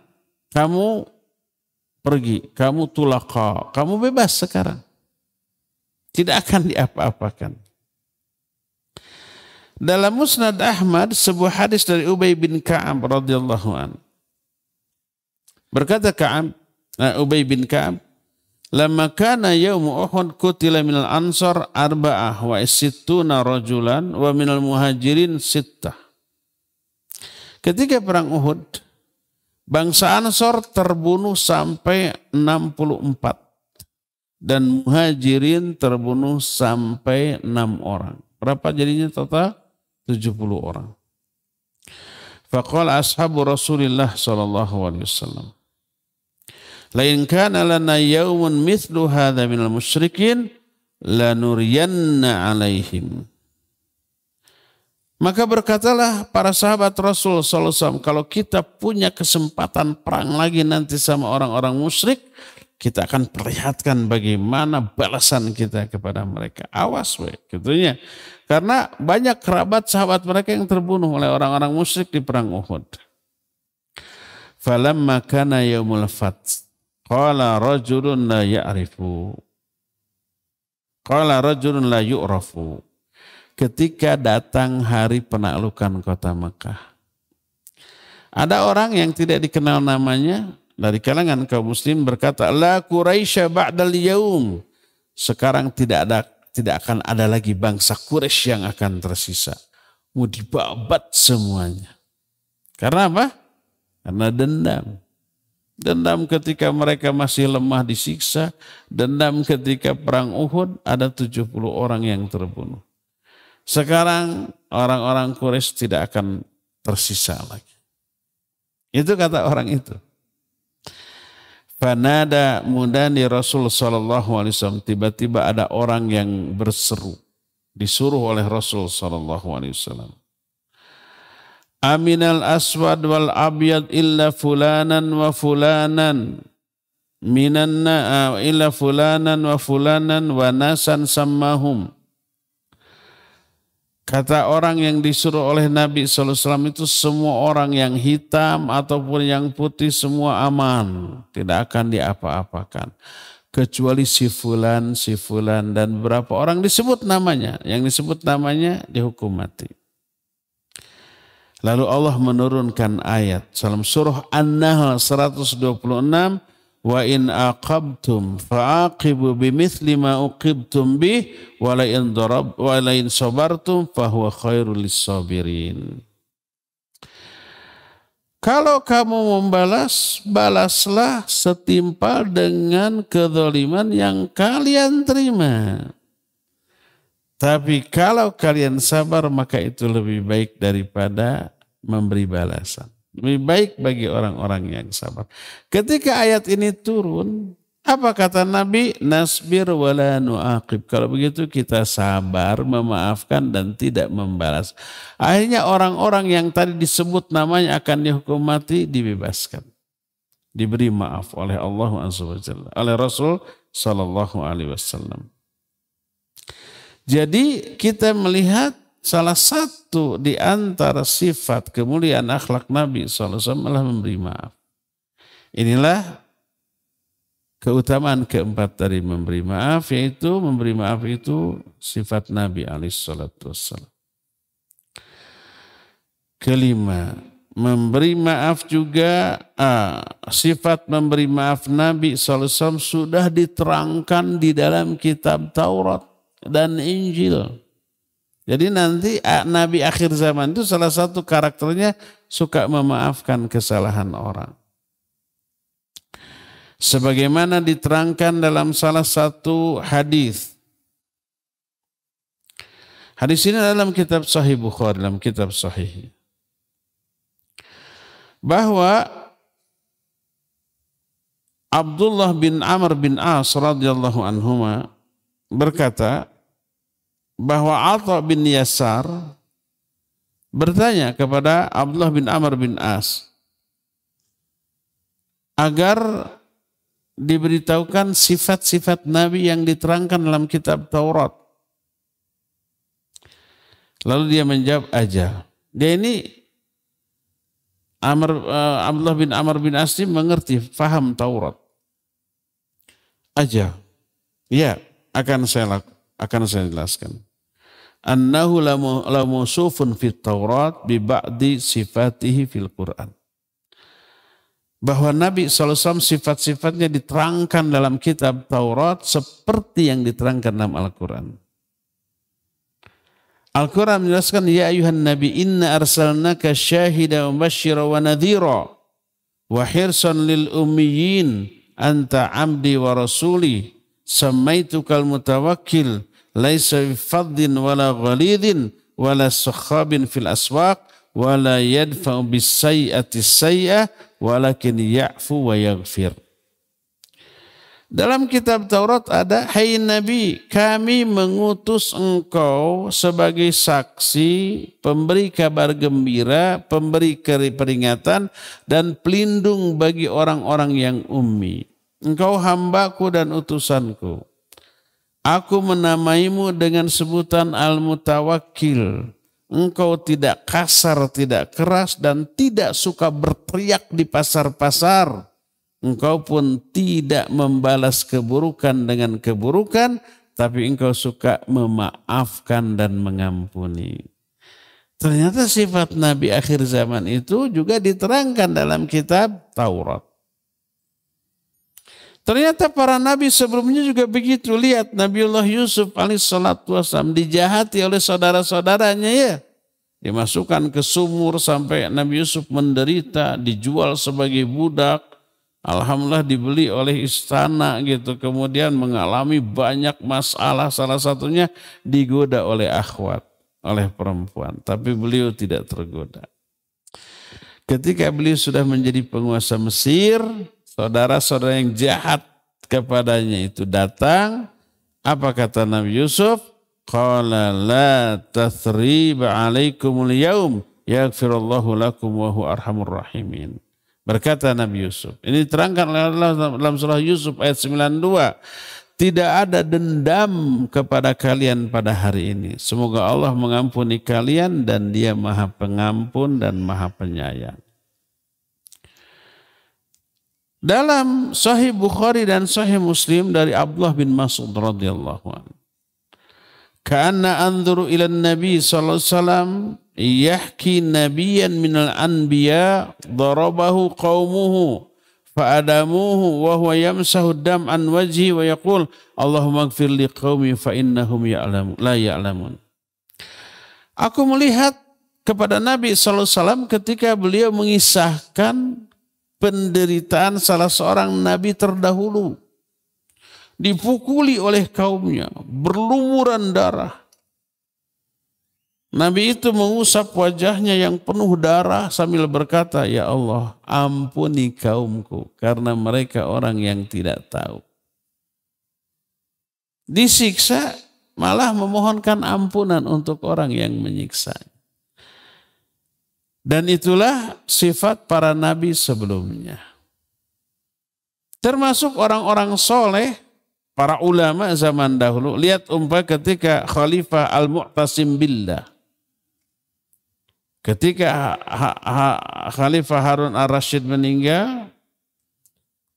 kamu pergi, kamu tulaqa, kamu bebas sekarang. Tidak akan diapa-apakan. Dalam Musnad Ahmad sebuah hadis dari Ubay bin Ka'ab radhiyallahu an. Berkata Ka'ab, uh, Ubay bin Ka'ab, "Lamma kana yaum Uhud kutila al ansar arba'ah wa sittuna rajulan wa min al muhajirin sittah." Ketika perang Uhud, Bangsa Ansor terbunuh sampai 64 dan Muhajirin terbunuh sampai 6 orang. Berapa jadinya total? 70 orang. Faqala ashabu Rasulillah sallallahu alaihi wasallam. Lain kana lana yaumun mithlu hadza minal musyrikin lanuriyanna alaihim. Maka berkatalah para sahabat Rasul SAW, kalau kita punya kesempatan perang lagi nanti sama orang-orang musyrik, kita akan perlihatkan bagaimana balasan kita kepada mereka. Awas, we, gitunya. Karena banyak kerabat sahabat mereka yang terbunuh oleh orang-orang musyrik di perang Uhud. Falamma kana yaumul fat. Qala rajulun la ya'rifu. Qala rajulun la yu'rafu ketika datang hari penaklukan kota Mekah. Ada orang yang tidak dikenal namanya dari kalangan kaum muslim berkata, "La Quraisy ba'dal yaum." Sekarang tidak ada tidak akan ada lagi bangsa Quraisy yang akan tersisa. Mau dibabat semuanya. Karena apa? Karena dendam. Dendam ketika mereka masih lemah disiksa, dendam ketika perang Uhud ada 70 orang yang terbunuh. Sekarang orang-orang Quraisy tidak akan tersisa lagi. Itu kata orang itu. Fanada mudani Rasul Sallallahu Alaihi Wasallam. Tiba-tiba ada orang yang berseru. Disuruh oleh Rasul Sallallahu Alaihi Wasallam. Aminal aswad wal abyad illa fulanan wa fulanan minanna illa fulanan wa fulanan wa nasan sammahum Kata orang yang disuruh oleh Nabi SAW itu semua orang yang hitam ataupun yang putih semua aman. Tidak akan diapa-apakan. Kecuali si fulan, si fulan dan berapa orang disebut namanya. Yang disebut namanya dihukum mati. Lalu Allah menurunkan ayat dalam surah An-Nahl 126 wa in aqabtum fa'aqibu bimithli ma uqibtum bih wa la in darab wa la in sabartum huwa khairul lisabirin kalau kamu membalas, balaslah setimpal dengan kedoliman yang kalian terima. Tapi kalau kalian sabar, maka itu lebih baik daripada memberi balasan. Lebih baik bagi orang-orang yang sabar. Ketika ayat ini turun, apa kata Nabi? Nasbir wala nu'aqib. Kalau begitu kita sabar, memaafkan dan tidak membalas. Akhirnya orang-orang yang tadi disebut namanya akan dihukum mati dibebaskan. Diberi maaf oleh Allah SWT, oleh Rasul Sallallahu Alaihi Wasallam. Jadi kita melihat Salah satu di antara sifat kemuliaan akhlak Nabi SAW adalah memberi maaf. Inilah keutamaan keempat dari memberi maaf, yaitu memberi maaf itu sifat Nabi SAW. Kelima, memberi maaf juga ah, sifat memberi maaf Nabi SAW sudah diterangkan di dalam kitab Taurat dan Injil. Jadi nanti Nabi akhir zaman itu salah satu karakternya suka memaafkan kesalahan orang. Sebagaimana diterangkan dalam salah satu hadis. Hadis ini dalam kitab Sahih Bukhari, dalam kitab Sahih. Bahwa Abdullah bin Amr bin As radhiyallahu anhuma berkata, bahwa Atha bin Yasar bertanya kepada Abdullah bin Amr bin As agar diberitahukan sifat-sifat Nabi yang diterangkan dalam kitab Taurat. Lalu dia menjawab aja. Dia ini Amr, uh, Abdullah bin Amr bin ini mengerti, faham Taurat. Aja. Ya, akan saya akan saya jelaskan annahu lamusufun fit Taurat bi ba'di sifatihi fil Quran. Bahwa Nabi SAW sifat-sifatnya diterangkan dalam kitab Taurat seperti yang diterangkan dalam Al-Quran. Al-Quran menjelaskan, Ya ayuhan Nabi, inna arsalnaka syahida mubashira wa nadhira wa hirsan lil ummiyin anta amdi wa rasuli samaitukal mutawakkil laisa faddin wala ghalidin wala sukhabin fil aswaq wala yadfa'u bisayyati sayya walakin ya'fu wa yaghfir. Dalam kitab Taurat ada hai nabi kami mengutus engkau sebagai saksi, pemberi kabar gembira, pemberi peringatan dan pelindung bagi orang-orang yang ummi. Engkau hambaku dan utusanku. Aku menamaimu dengan sebutan Al-Mutawakkil. Engkau tidak kasar, tidak keras, dan tidak suka berteriak di pasar-pasar. Engkau pun tidak membalas keburukan dengan keburukan, tapi engkau suka memaafkan dan mengampuni. Ternyata sifat Nabi akhir zaman itu juga diterangkan dalam kitab Taurat. Ternyata para nabi sebelumnya juga begitu. Lihat Nabiullah Yusuf alaihissalam wassalam dijahati oleh saudara-saudaranya ya. Dimasukkan ke sumur sampai Nabi Yusuf menderita, dijual sebagai budak. Alhamdulillah dibeli oleh istana gitu. Kemudian mengalami banyak masalah. Salah satunya digoda oleh akhwat, oleh perempuan. Tapi beliau tidak tergoda. Ketika beliau sudah menjadi penguasa Mesir, saudara-saudara yang jahat kepadanya itu datang. Apa kata Nabi Yusuf? Qala la tathrib alaikumul yaum yaghfirullahu lakum wa huwa arhamur rahimin. Berkata Nabi Yusuf. Ini diterangkan dalam surah Yusuf ayat 92. Tidak ada dendam kepada kalian pada hari ini. Semoga Allah mengampuni kalian dan dia maha pengampun dan maha penyayang. Dalam Sahih Bukhari dan Sahih Muslim dari Abdullah bin Mas'ud radhiyallahu anhu. Karena anzuru ila Nabi sallallahu alaihi wasallam yahki nabiyan min al anbiya darabahu qaumuhu fa'adamuhu wa huwa yamsahu dam an wajhi wa yaqul Allahumma ighfir li qaumi fa innahum ya'lamun la ya'lamun. Aku melihat kepada Nabi sallallahu alaihi wasallam ketika beliau mengisahkan penderitaan salah seorang nabi terdahulu. Dipukuli oleh kaumnya, berlumuran darah. Nabi itu mengusap wajahnya yang penuh darah sambil berkata, Ya Allah, ampuni kaumku karena mereka orang yang tidak tahu. Disiksa malah memohonkan ampunan untuk orang yang menyiksanya. Dan itulah sifat para nabi sebelumnya. Termasuk orang-orang soleh, para ulama zaman dahulu. Lihat umpah ketika Khalifah Al-Mu'tasim Billah. Ketika Khalifah Harun Ar-Rashid meninggal,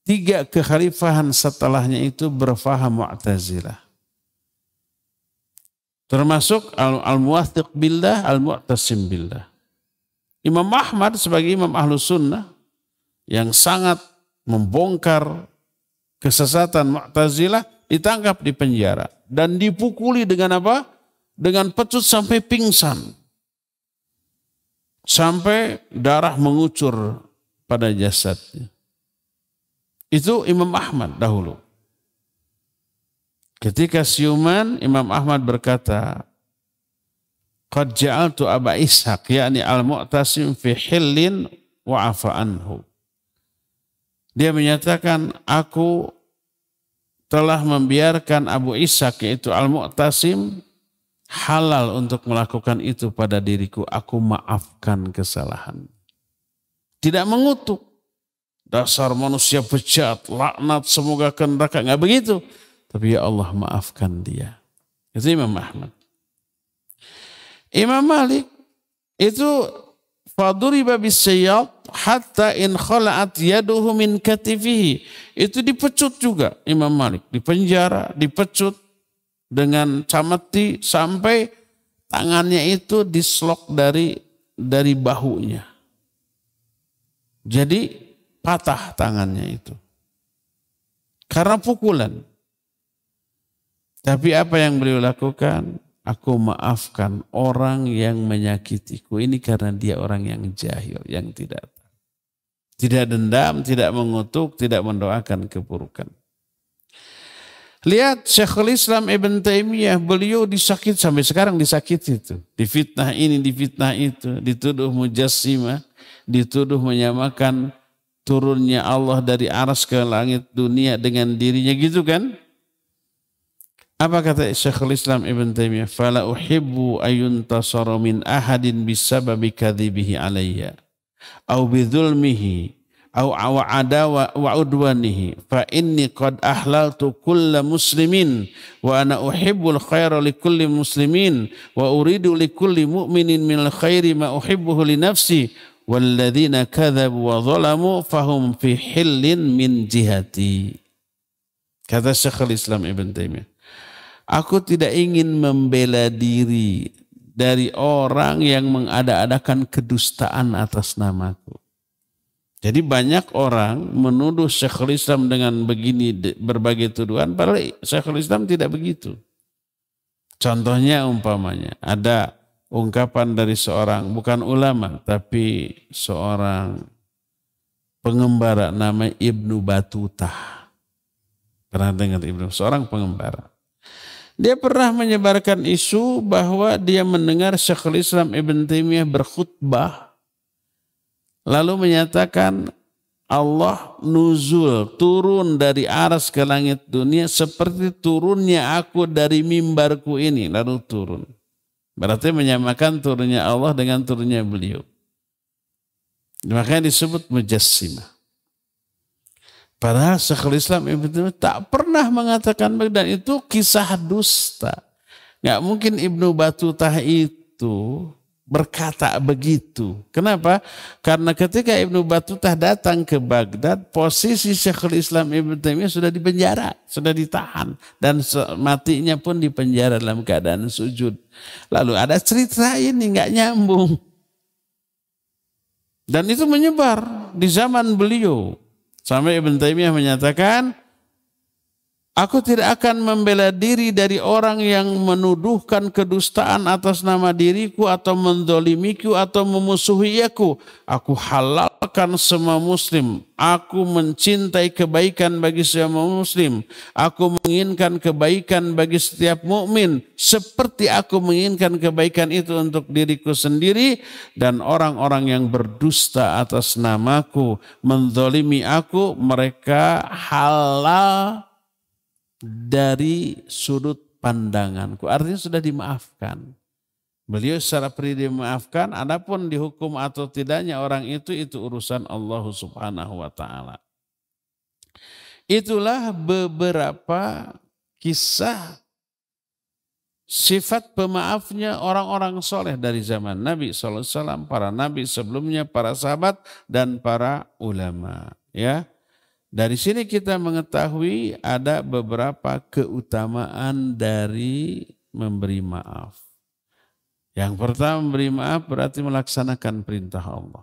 tiga kekhalifahan setelahnya itu berfaham Mu'tazilah. Termasuk Al-Muwathiq Billah, Al-Mu'tasim Billah. Imam Ahmad sebagai imam Ahlus sunnah yang sangat membongkar kesesatan Mu'tazilah ditangkap di penjara dan dipukuli dengan apa? Dengan pecut sampai pingsan. Sampai darah mengucur pada jasadnya. Itu Imam Ahmad dahulu. Ketika siuman, Imam Ahmad berkata, Qad ja'altu Aba Ishaq yakni al-mu'tasim fi hillin wa Dia menyatakan aku telah membiarkan Abu Ishaq yaitu al-mu'tasim halal untuk melakukan itu pada diriku. Aku maafkan kesalahan. Tidak mengutuk. Dasar manusia bejat, laknat semoga kendaka. neraka. begitu. Tapi ya Allah maafkan dia. Itu Imam Ahmad. Imam Malik itu babi bisyayat hatta in khala'at yaduhu min katifihi. Itu dipecut juga Imam Malik, dipenjara, dipecut dengan cameti sampai tangannya itu dislok dari dari bahunya. Jadi patah tangannya itu. Karena pukulan. Tapi apa yang beliau lakukan? Aku maafkan orang yang menyakitiku. Ini karena dia orang yang jahil, yang tidak tidak dendam, tidak mengutuk, tidak mendoakan keburukan. Lihat Syekhul Islam Ibn Taimiyah, beliau disakit sampai sekarang disakit itu. Difitnah ini, difitnah itu, dituduh mujassimah, dituduh menyamakan turunnya Allah dari aras ke langit dunia dengan dirinya gitu kan? Apa kata Syekhul Islam Ibn Taimiyah? Fala uhibbu ayuntasara min ahadin bisababi kadhibihi alayya au bidhulmihi au aw adawa wa udwanihi fa inni qad ahlaltu kulla muslimin wa ana uhibbul khaira li kulli muslimin wa uridu li kulli mu'minin min al khairi ma uhibbuhu li nafsi wal ladzina kadzabu wa zalamu fahum fi hillin min jihati kata Syekhul Islam Ibn Taimiyah Aku tidak ingin membela diri dari orang yang mengada-adakan kedustaan atas namaku. Jadi banyak orang menuduh Syekh Islam dengan begini berbagai tuduhan, padahal Syekh Islam tidak begitu. Contohnya umpamanya ada ungkapan dari seorang bukan ulama tapi seorang pengembara namanya Ibnu Batutah. Pernah dengar Ibnu? Seorang pengembara. Dia pernah menyebarkan isu bahwa dia mendengar Syekhul Islam Ibn Taimiyah berkhutbah lalu menyatakan Allah nuzul turun dari aras ke langit dunia seperti turunnya aku dari mimbarku ini lalu turun. Berarti menyamakan turunnya Allah dengan turunnya beliau. Makanya disebut mujassimah. Padahal Syekhul Islam Ibn Taimiyah tak pernah mengatakan dan itu kisah dusta. Nggak mungkin Ibnu Battuta itu berkata begitu. Kenapa? Karena ketika Ibnu Battuta datang ke Baghdad, posisi Syekhul Islam Ibn Taimiyah sudah dipenjara, sudah ditahan dan matinya pun dipenjara dalam keadaan sujud. Lalu ada cerita ini nggak nyambung. Dan itu menyebar di zaman beliau. Sampai Ibn Taimiyah menyatakan Aku tidak akan membela diri dari orang yang menuduhkan kedustaan atas nama diriku atau mendolimiku atau memusuhi aku. Aku halalkan semua muslim. Aku mencintai kebaikan bagi semua muslim. Aku menginginkan kebaikan bagi setiap mukmin seperti aku menginginkan kebaikan itu untuk diriku sendiri dan orang-orang yang berdusta atas namaku, mendolimi aku, mereka halal dari sudut pandanganku. Artinya sudah dimaafkan. Beliau secara pribadi memaafkan, adapun dihukum atau tidaknya orang itu itu urusan Allah Subhanahu wa taala. Itulah beberapa kisah sifat pemaafnya orang-orang soleh dari zaman Nabi SAW, para nabi sebelumnya, para sahabat, dan para ulama. Ya, dari sini kita mengetahui ada beberapa keutamaan dari memberi maaf. Yang pertama memberi maaf berarti melaksanakan perintah Allah.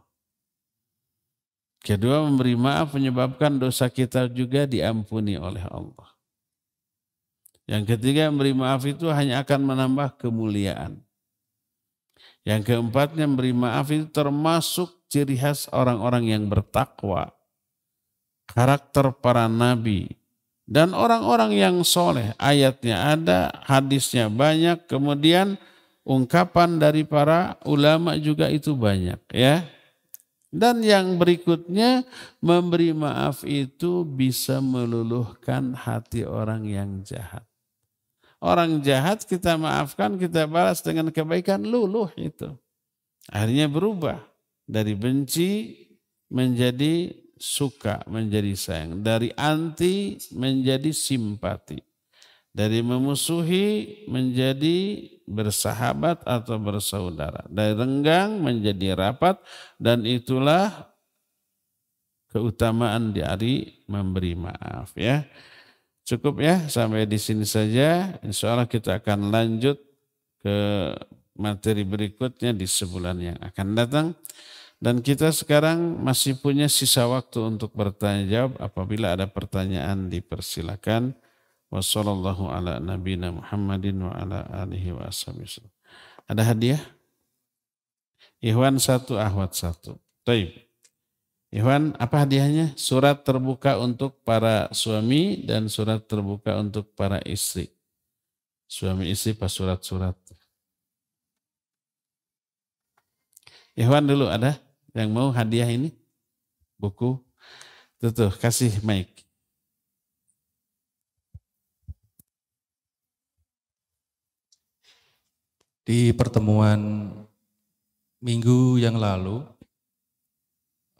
Kedua memberi maaf menyebabkan dosa kita juga diampuni oleh Allah. Yang ketiga memberi maaf itu hanya akan menambah kemuliaan. Yang keempatnya memberi maaf itu termasuk ciri khas orang-orang yang bertakwa karakter para nabi dan orang-orang yang soleh. Ayatnya ada, hadisnya banyak, kemudian ungkapan dari para ulama juga itu banyak ya. Dan yang berikutnya memberi maaf itu bisa meluluhkan hati orang yang jahat. Orang jahat kita maafkan, kita balas dengan kebaikan luluh itu. Akhirnya berubah dari benci menjadi suka menjadi sayang, dari anti menjadi simpati, dari memusuhi menjadi bersahabat atau bersaudara, dari renggang menjadi rapat, dan itulah keutamaan dari memberi maaf ya. Cukup ya sampai di sini saja. Insya Allah kita akan lanjut ke materi berikutnya di sebulan yang akan datang. Dan kita sekarang masih punya sisa waktu untuk bertanya jawab. Apabila ada pertanyaan dipersilakan. Wassalamualaikum ala wabarakatuh. Muhammadin wa ala alihi wa Ada hadiah? Ikhwan satu, ahwat satu. Taib. Ikhwan, apa hadiahnya? Surat terbuka untuk para suami dan surat terbuka untuk para istri. Suami istri pas surat-surat. Ikhwan dulu ada? Yang mau hadiah ini? Buku? Tuh, tuh kasih mic. Di pertemuan minggu yang lalu,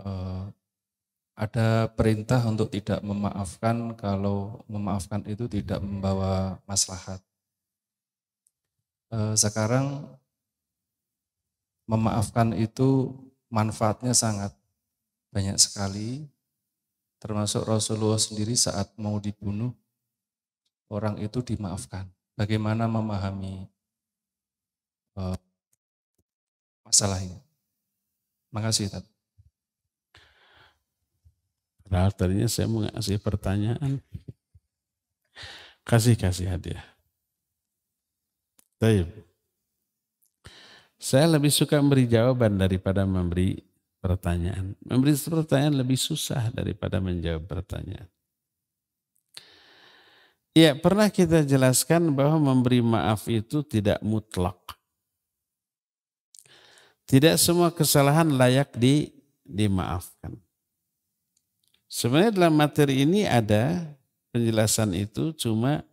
eh, ada perintah untuk tidak memaafkan kalau memaafkan itu tidak membawa maslahat. Eh, sekarang memaafkan itu manfaatnya sangat banyak sekali. Termasuk Rasulullah sendiri saat mau dibunuh, orang itu dimaafkan. Bagaimana memahami uh, masalah ini? Makasih, Tad. Padahal tadinya saya mau ngasih pertanyaan. Kasih-kasih hadiah. Baik. Saya lebih suka memberi jawaban daripada memberi pertanyaan. Memberi pertanyaan lebih susah daripada menjawab pertanyaan. Ya, pernah kita jelaskan bahwa memberi maaf itu tidak mutlak. Tidak semua kesalahan layak di, dimaafkan. Sebenarnya dalam materi ini ada penjelasan itu, cuma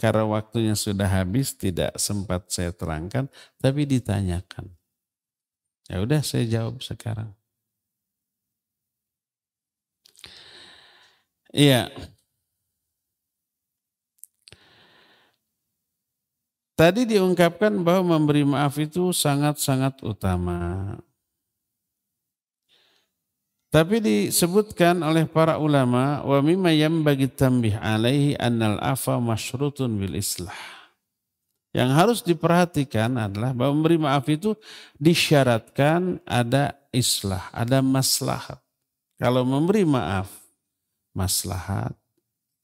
karena waktunya sudah habis, tidak sempat saya terangkan, tapi ditanyakan. Ya udah saya jawab sekarang. Iya. Tadi diungkapkan bahwa memberi maaf itu sangat-sangat utama. Tapi disebutkan oleh para ulama wa mimma bagi tambih alaihi annal afa masyrutun bil islah. Yang harus diperhatikan adalah bahwa memberi maaf itu disyaratkan ada islah, ada maslahat. Kalau memberi maaf, maslahat,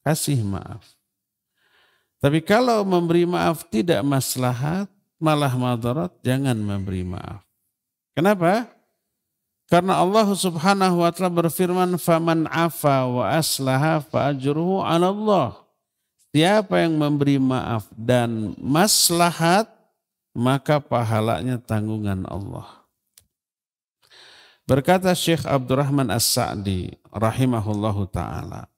kasih maaf. Tapi kalau memberi maaf tidak maslahat, malah madarat, jangan memberi maaf. Kenapa? Karena Allah Subhanahu wa taala berfirman, "Faman afa wa aslaha fa ajruhu 'ala Allah." Siapa yang memberi maaf dan maslahat, maka pahalanya tanggungan Allah. Berkata Syekh Abdurrahman As-Sa'di rahimahullahu taala.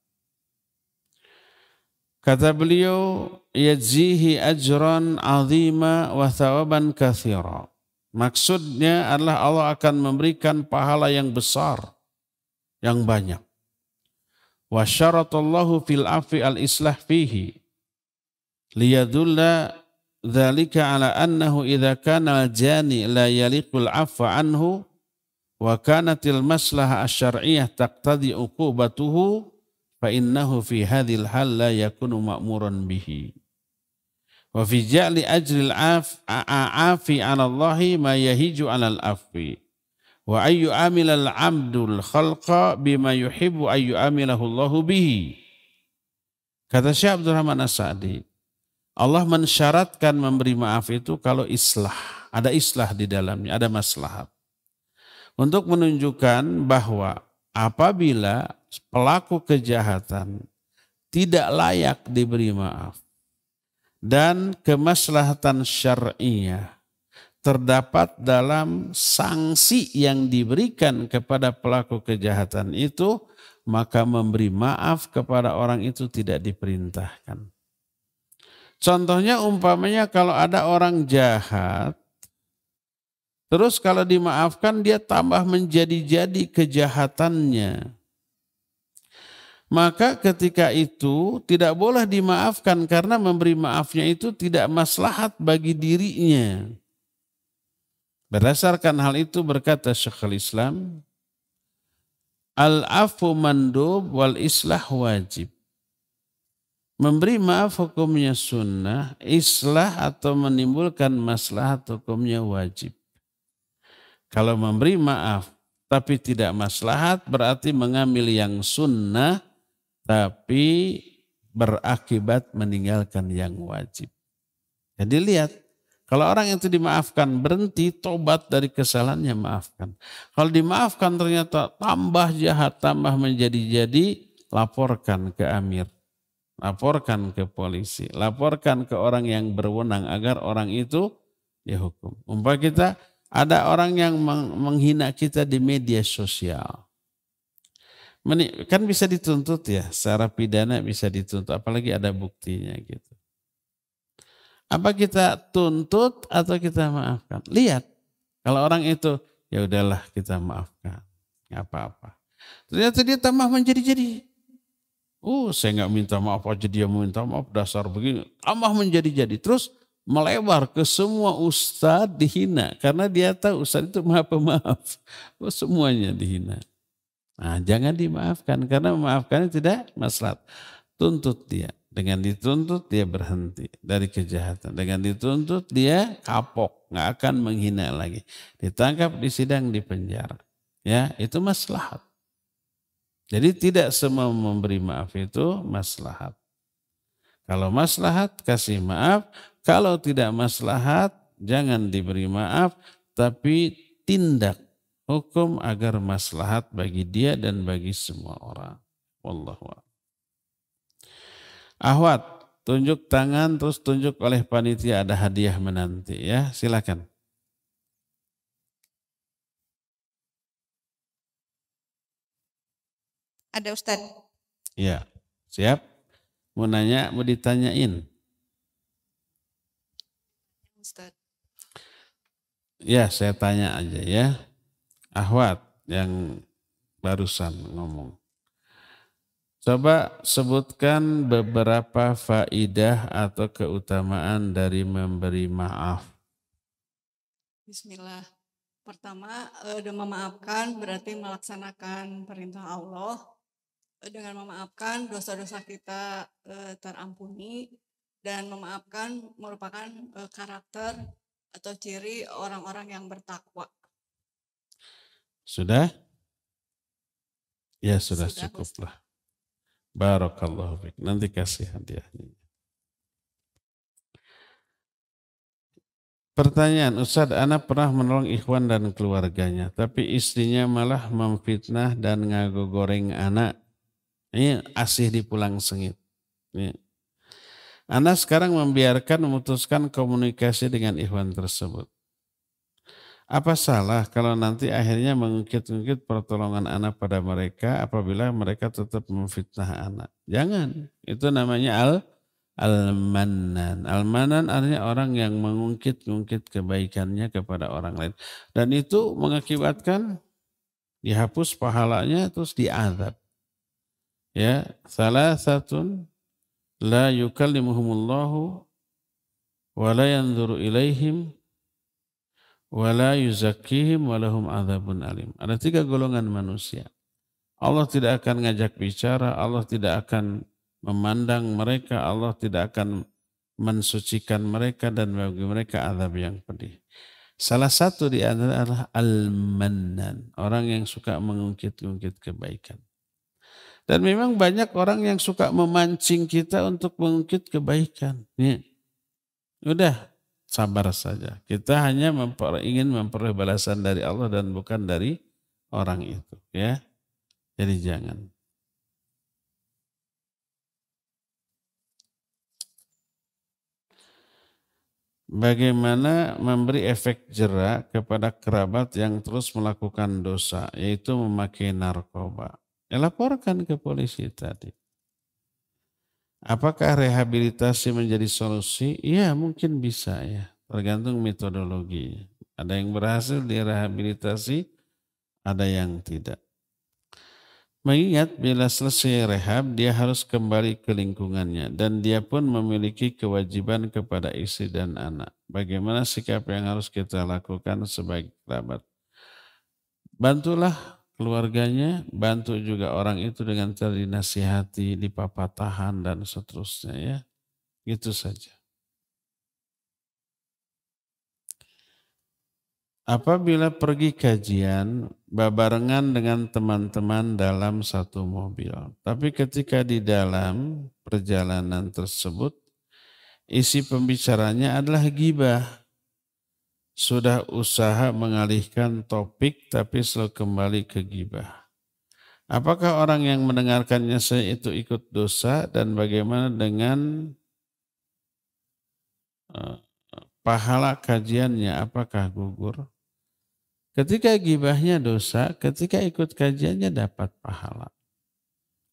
Kata beliau, "Yajihi ajran 'azima wa thawaban katsira." Maksudnya adalah Allah akan memberikan pahala yang besar, yang banyak. Wa syaratallahu fil afi al islah fihi liyadulla dzalika ala annahu idza kana al jani la yaliqul afwa anhu wa kanatil maslaha asy-syar'iyyah taqtadi uqubatuhu fa innahu fi hadhil hal la yakunu ma'muran bihi. Wa fi ja'li 'ala Allahi ma yahiju 'ala al-afi. Wa ayyu 'amila al khalqa bima yuhibbu ayyu 'amilahu Allahu bihi. Kata Syekh Abdul Rahman As-Sa'di, Allah mensyaratkan memberi maaf itu kalau islah, ada islah di dalamnya, ada maslahat. Untuk menunjukkan bahwa apabila pelaku kejahatan tidak layak diberi maaf, dan kemaslahatan syariah terdapat dalam sanksi yang diberikan kepada pelaku kejahatan itu maka memberi maaf kepada orang itu tidak diperintahkan. Contohnya umpamanya kalau ada orang jahat, terus kalau dimaafkan dia tambah menjadi-jadi kejahatannya maka ketika itu tidak boleh dimaafkan karena memberi maafnya itu tidak maslahat bagi dirinya. Berdasarkan hal itu berkata Syekhul Islam, Al-afu mandub wal islah wajib. Memberi maaf hukumnya sunnah, islah atau menimbulkan maslahat hukumnya wajib. Kalau memberi maaf tapi tidak maslahat berarti mengambil yang sunnah tapi berakibat meninggalkan yang wajib. Jadi lihat, kalau orang itu dimaafkan berhenti tobat dari kesalahannya maafkan. Kalau dimaafkan ternyata tambah jahat, tambah menjadi-jadi, laporkan ke amir. Laporkan ke polisi, laporkan ke orang yang berwenang agar orang itu dihukum. Umpah kita ada orang yang menghina kita di media sosial kan bisa dituntut ya secara pidana bisa dituntut apalagi ada buktinya gitu apa kita tuntut atau kita maafkan lihat kalau orang itu ya udahlah kita maafkan nggak apa-apa ternyata dia tambah menjadi-jadi Uh saya nggak minta maaf aja dia minta maaf dasar begini tambah menjadi-jadi terus melebar ke semua ustadz dihina karena dia tahu ustadz itu maaf pemaaf oh, semuanya dihina Nah, jangan dimaafkan karena memaafkannya tidak maslahat. Tuntut dia. Dengan dituntut dia berhenti dari kejahatan. Dengan dituntut dia kapok, nggak akan menghina lagi. Ditangkap di sidang di penjara. Ya, itu maslahat. Jadi tidak semua memberi maaf itu maslahat. Kalau maslahat kasih maaf, kalau tidak maslahat jangan diberi maaf tapi tindak hukum agar maslahat bagi dia dan bagi semua orang. Wallahu a'lam. Ahwat, tunjuk tangan terus tunjuk oleh panitia ada hadiah menanti ya. Silakan. Ada Ustadz. Ya, siap. Mau nanya, mau ditanyain. Ustadz. Ya, saya tanya aja ya. Ahwat yang barusan ngomong. Coba sebutkan beberapa faidah atau keutamaan dari memberi maaf. Bismillah. Pertama, eh, dengan memaafkan berarti melaksanakan perintah Allah. Eh, dengan memaafkan dosa-dosa kita eh, terampuni dan memaafkan merupakan karakter atau ciri orang-orang yang bertakwa. Sudah? Ya sudah, sudah cukuplah. Barakallahu fiik. Nanti kasih hadiahnya. Pertanyaan, Ustadz, Anak pernah menolong Ikhwan dan keluarganya, tapi istrinya malah memfitnah dan goreng anak. Ini asih di pulang sengit. Ini. Ana sekarang membiarkan memutuskan komunikasi dengan Ikhwan tersebut. Apa salah kalau nanti akhirnya mengungkit-ungkit pertolongan anak pada mereka apabila mereka tetap memfitnah anak? Jangan. Itu namanya al Almanan. Almanan artinya orang yang mengungkit-ungkit kebaikannya kepada orang lain. Dan itu mengakibatkan dihapus pahalanya terus diazab. Ya, salah satu la yukallimuhumullahu wa la yanzuru ilaihim wala yuzakihim walahum adzabun alim. Ada tiga golongan manusia. Allah tidak akan ngajak bicara, Allah tidak akan memandang mereka, Allah tidak akan mensucikan mereka dan bagi mereka azab yang pedih. Salah satu di antara adalah al-mannan, orang yang suka mengungkit-ungkit kebaikan. Dan memang banyak orang yang suka memancing kita untuk mengungkit kebaikan. Nih. Udah, sabar saja. Kita hanya memper, ingin memperoleh balasan dari Allah dan bukan dari orang itu, ya. Jadi jangan. Bagaimana memberi efek jerak kepada kerabat yang terus melakukan dosa, yaitu memakai narkoba? Ya, laporkan ke polisi tadi. Apakah rehabilitasi menjadi solusi? Iya, mungkin bisa ya. Tergantung metodologi. Ada yang berhasil direhabilitasi, ada yang tidak. Mengingat bila selesai rehab, dia harus kembali ke lingkungannya dan dia pun memiliki kewajiban kepada istri dan anak. Bagaimana sikap yang harus kita lakukan sebagai kerabat? Bantulah keluarganya, bantu juga orang itu dengan cara dinasihati, dipapatahan, dan seterusnya ya. Gitu saja. Apabila pergi kajian babarengan dengan teman-teman dalam satu mobil, tapi ketika di dalam perjalanan tersebut, isi pembicaranya adalah gibah sudah usaha mengalihkan topik tapi selalu kembali ke gibah. Apakah orang yang mendengarkannya saya itu ikut dosa dan bagaimana dengan eh, pahala kajiannya apakah gugur? Ketika gibahnya dosa, ketika ikut kajiannya dapat pahala.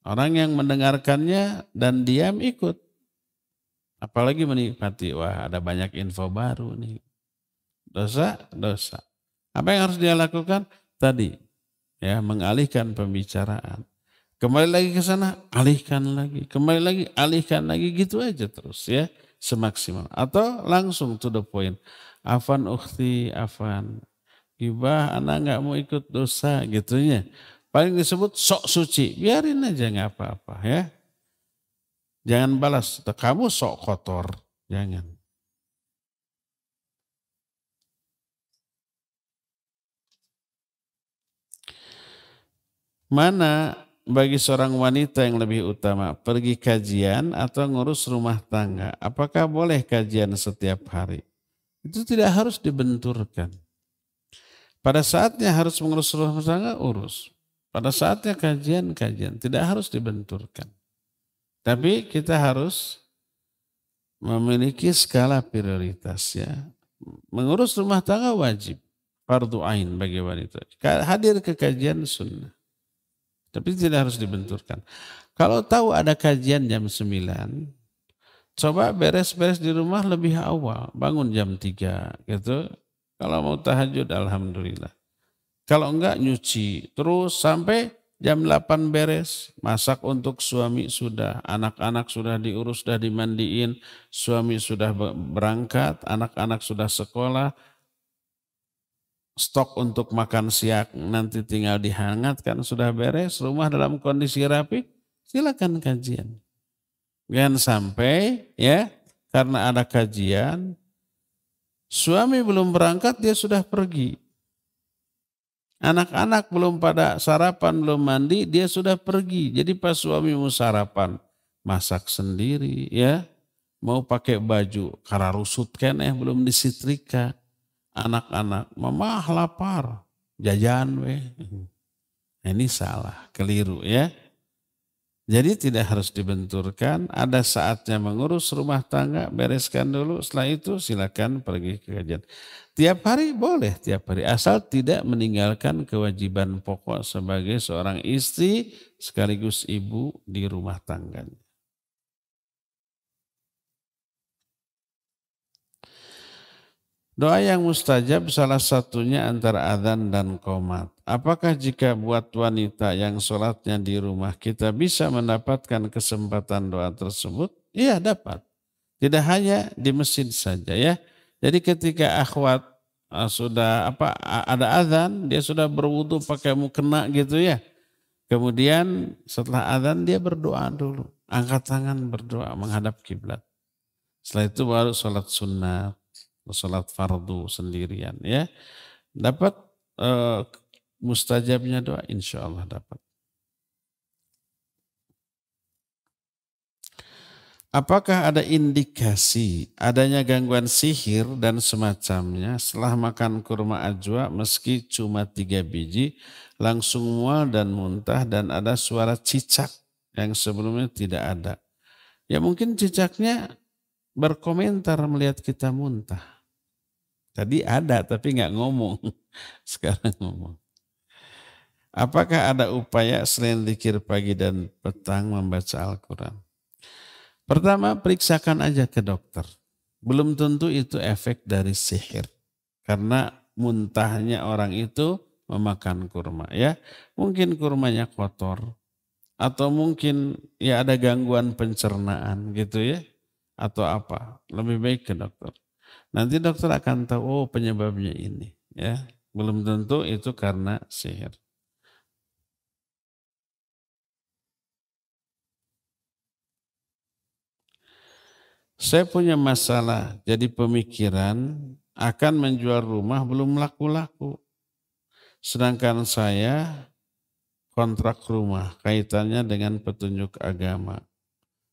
Orang yang mendengarkannya dan diam ikut. Apalagi menikmati, wah ada banyak info baru nih dosa, dosa. Apa yang harus dia lakukan? Tadi, ya mengalihkan pembicaraan. Kembali lagi ke sana, alihkan lagi. Kembali lagi, alihkan lagi. Gitu aja terus ya, semaksimal. Atau langsung to the point. Afan ukhti, afan. Gibah, anak nggak mau ikut dosa, gitunya. Paling disebut sok suci. Biarin aja nggak apa-apa ya. Jangan balas, kamu sok kotor. Jangan. Mana bagi seorang wanita yang lebih utama, pergi kajian atau ngurus rumah tangga? Apakah boleh kajian setiap hari? Itu tidak harus dibenturkan. Pada saatnya harus mengurus rumah tangga, urus. Pada saatnya kajian, kajian. Tidak harus dibenturkan. Tapi kita harus memiliki skala prioritas ya. Mengurus rumah tangga wajib. Fardu ain bagi wanita. Hadir ke kajian sunnah. Tapi tidak harus dibenturkan. Kalau tahu ada kajian jam 9, coba beres-beres di rumah lebih awal. Bangun jam 3 gitu. Kalau mau tahajud Alhamdulillah. Kalau enggak nyuci. Terus sampai jam 8 beres. Masak untuk suami sudah. Anak-anak sudah diurus, sudah dimandiin. Suami sudah berangkat. Anak-anak sudah sekolah stok untuk makan siang nanti tinggal dihangatkan sudah beres rumah dalam kondisi rapi silakan kajian jangan sampai ya karena ada kajian suami belum berangkat dia sudah pergi anak-anak belum pada sarapan belum mandi dia sudah pergi jadi pas suamimu sarapan masak sendiri ya mau pakai baju karena rusut kan ya belum disitrika anak-anak, mama lapar, jajan weh. Ini salah, keliru ya. Jadi tidak harus dibenturkan, ada saatnya mengurus rumah tangga, bereskan dulu, setelah itu silakan pergi ke kajian. Tiap hari boleh, tiap hari. Asal tidak meninggalkan kewajiban pokok sebagai seorang istri sekaligus ibu di rumah tangganya. Doa yang mustajab salah satunya antara adzan dan komat. Apakah jika buat wanita yang sholatnya di rumah kita bisa mendapatkan kesempatan doa tersebut? Iya dapat. Tidak hanya di mesin saja ya. Jadi ketika akhwat eh, sudah apa ada adzan dia sudah berwudu pakai mukena gitu ya. Kemudian setelah adzan dia berdoa dulu, angkat tangan berdoa menghadap kiblat. Setelah itu baru sholat sunnah. Salat fardu sendirian ya. Dapat uh, mustajabnya doa insya Allah dapat. Apakah ada indikasi adanya gangguan sihir dan semacamnya setelah makan kurma ajwa meski cuma tiga biji langsung mual dan muntah dan ada suara cicak yang sebelumnya tidak ada. Ya mungkin cicaknya berkomentar melihat kita muntah. Tadi ada tapi nggak ngomong. Sekarang ngomong. Apakah ada upaya selain zikir pagi dan petang membaca Al-Quran? Pertama, periksakan aja ke dokter. Belum tentu itu efek dari sihir. Karena muntahnya orang itu memakan kurma ya. Mungkin kurmanya kotor. Atau mungkin ya ada gangguan pencernaan gitu ya. Atau apa. Lebih baik ke dokter. Nanti dokter akan tahu oh penyebabnya ini, ya. Belum tentu itu karena sihir. Saya punya masalah, jadi pemikiran akan menjual rumah belum laku-laku. Sedangkan saya kontrak rumah kaitannya dengan petunjuk agama.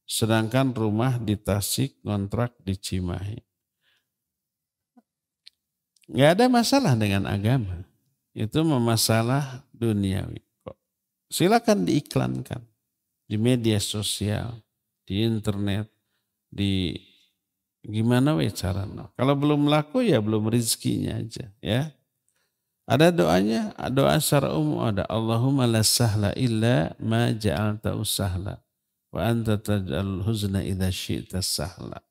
Sedangkan rumah di Tasik kontrak di Cimahi. Nggak ada masalah dengan agama. Itu masalah duniawi. kok Silakan diiklankan di media sosial, di internet, di gimana we caranya. Kalau belum laku ya belum rezekinya aja ya. Ada doanya, doa secara umum ada Allahumma la sahla illa ma ja'alta usahla wa anta taj'al huzna idza syi'ta sahla.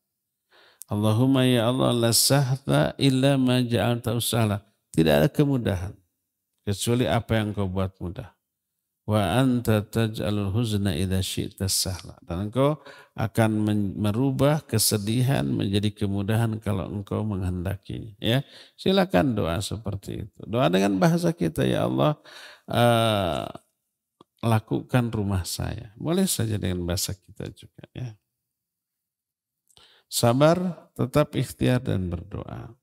Allahumma ya Allah la sahla illa ma ja'alta usahla. Tidak ada kemudahan kecuali apa yang kau buat mudah. Wa anta taj'alul huzna idza syi'ta sahla. Dan engkau akan merubah kesedihan menjadi kemudahan kalau engkau menghendakinya, ya. Silakan doa seperti itu. Doa dengan bahasa kita ya Allah uh, lakukan rumah saya. Boleh saja dengan bahasa kita juga ya sabar, tetap ikhtiar dan berdoa.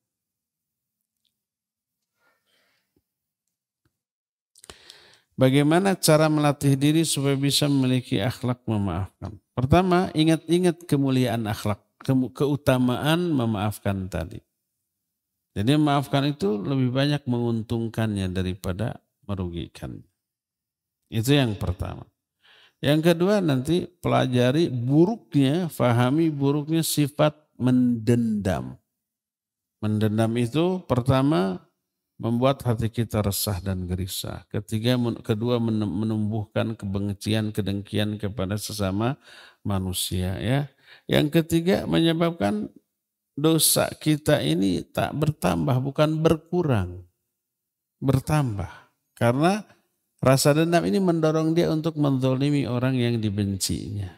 Bagaimana cara melatih diri supaya bisa memiliki akhlak memaafkan? Pertama, ingat-ingat kemuliaan akhlak, ke keutamaan memaafkan tadi. Jadi memaafkan itu lebih banyak menguntungkannya daripada merugikan. Itu yang pertama. Yang kedua nanti pelajari buruknya, fahami buruknya sifat mendendam. Mendendam itu pertama membuat hati kita resah dan gerisah. Ketiga, kedua menumbuhkan kebencian, kedengkian kepada sesama manusia ya. Yang ketiga menyebabkan dosa kita ini tak bertambah bukan berkurang. Bertambah. Karena Rasa dendam ini mendorong dia untuk mendolimi orang yang dibencinya.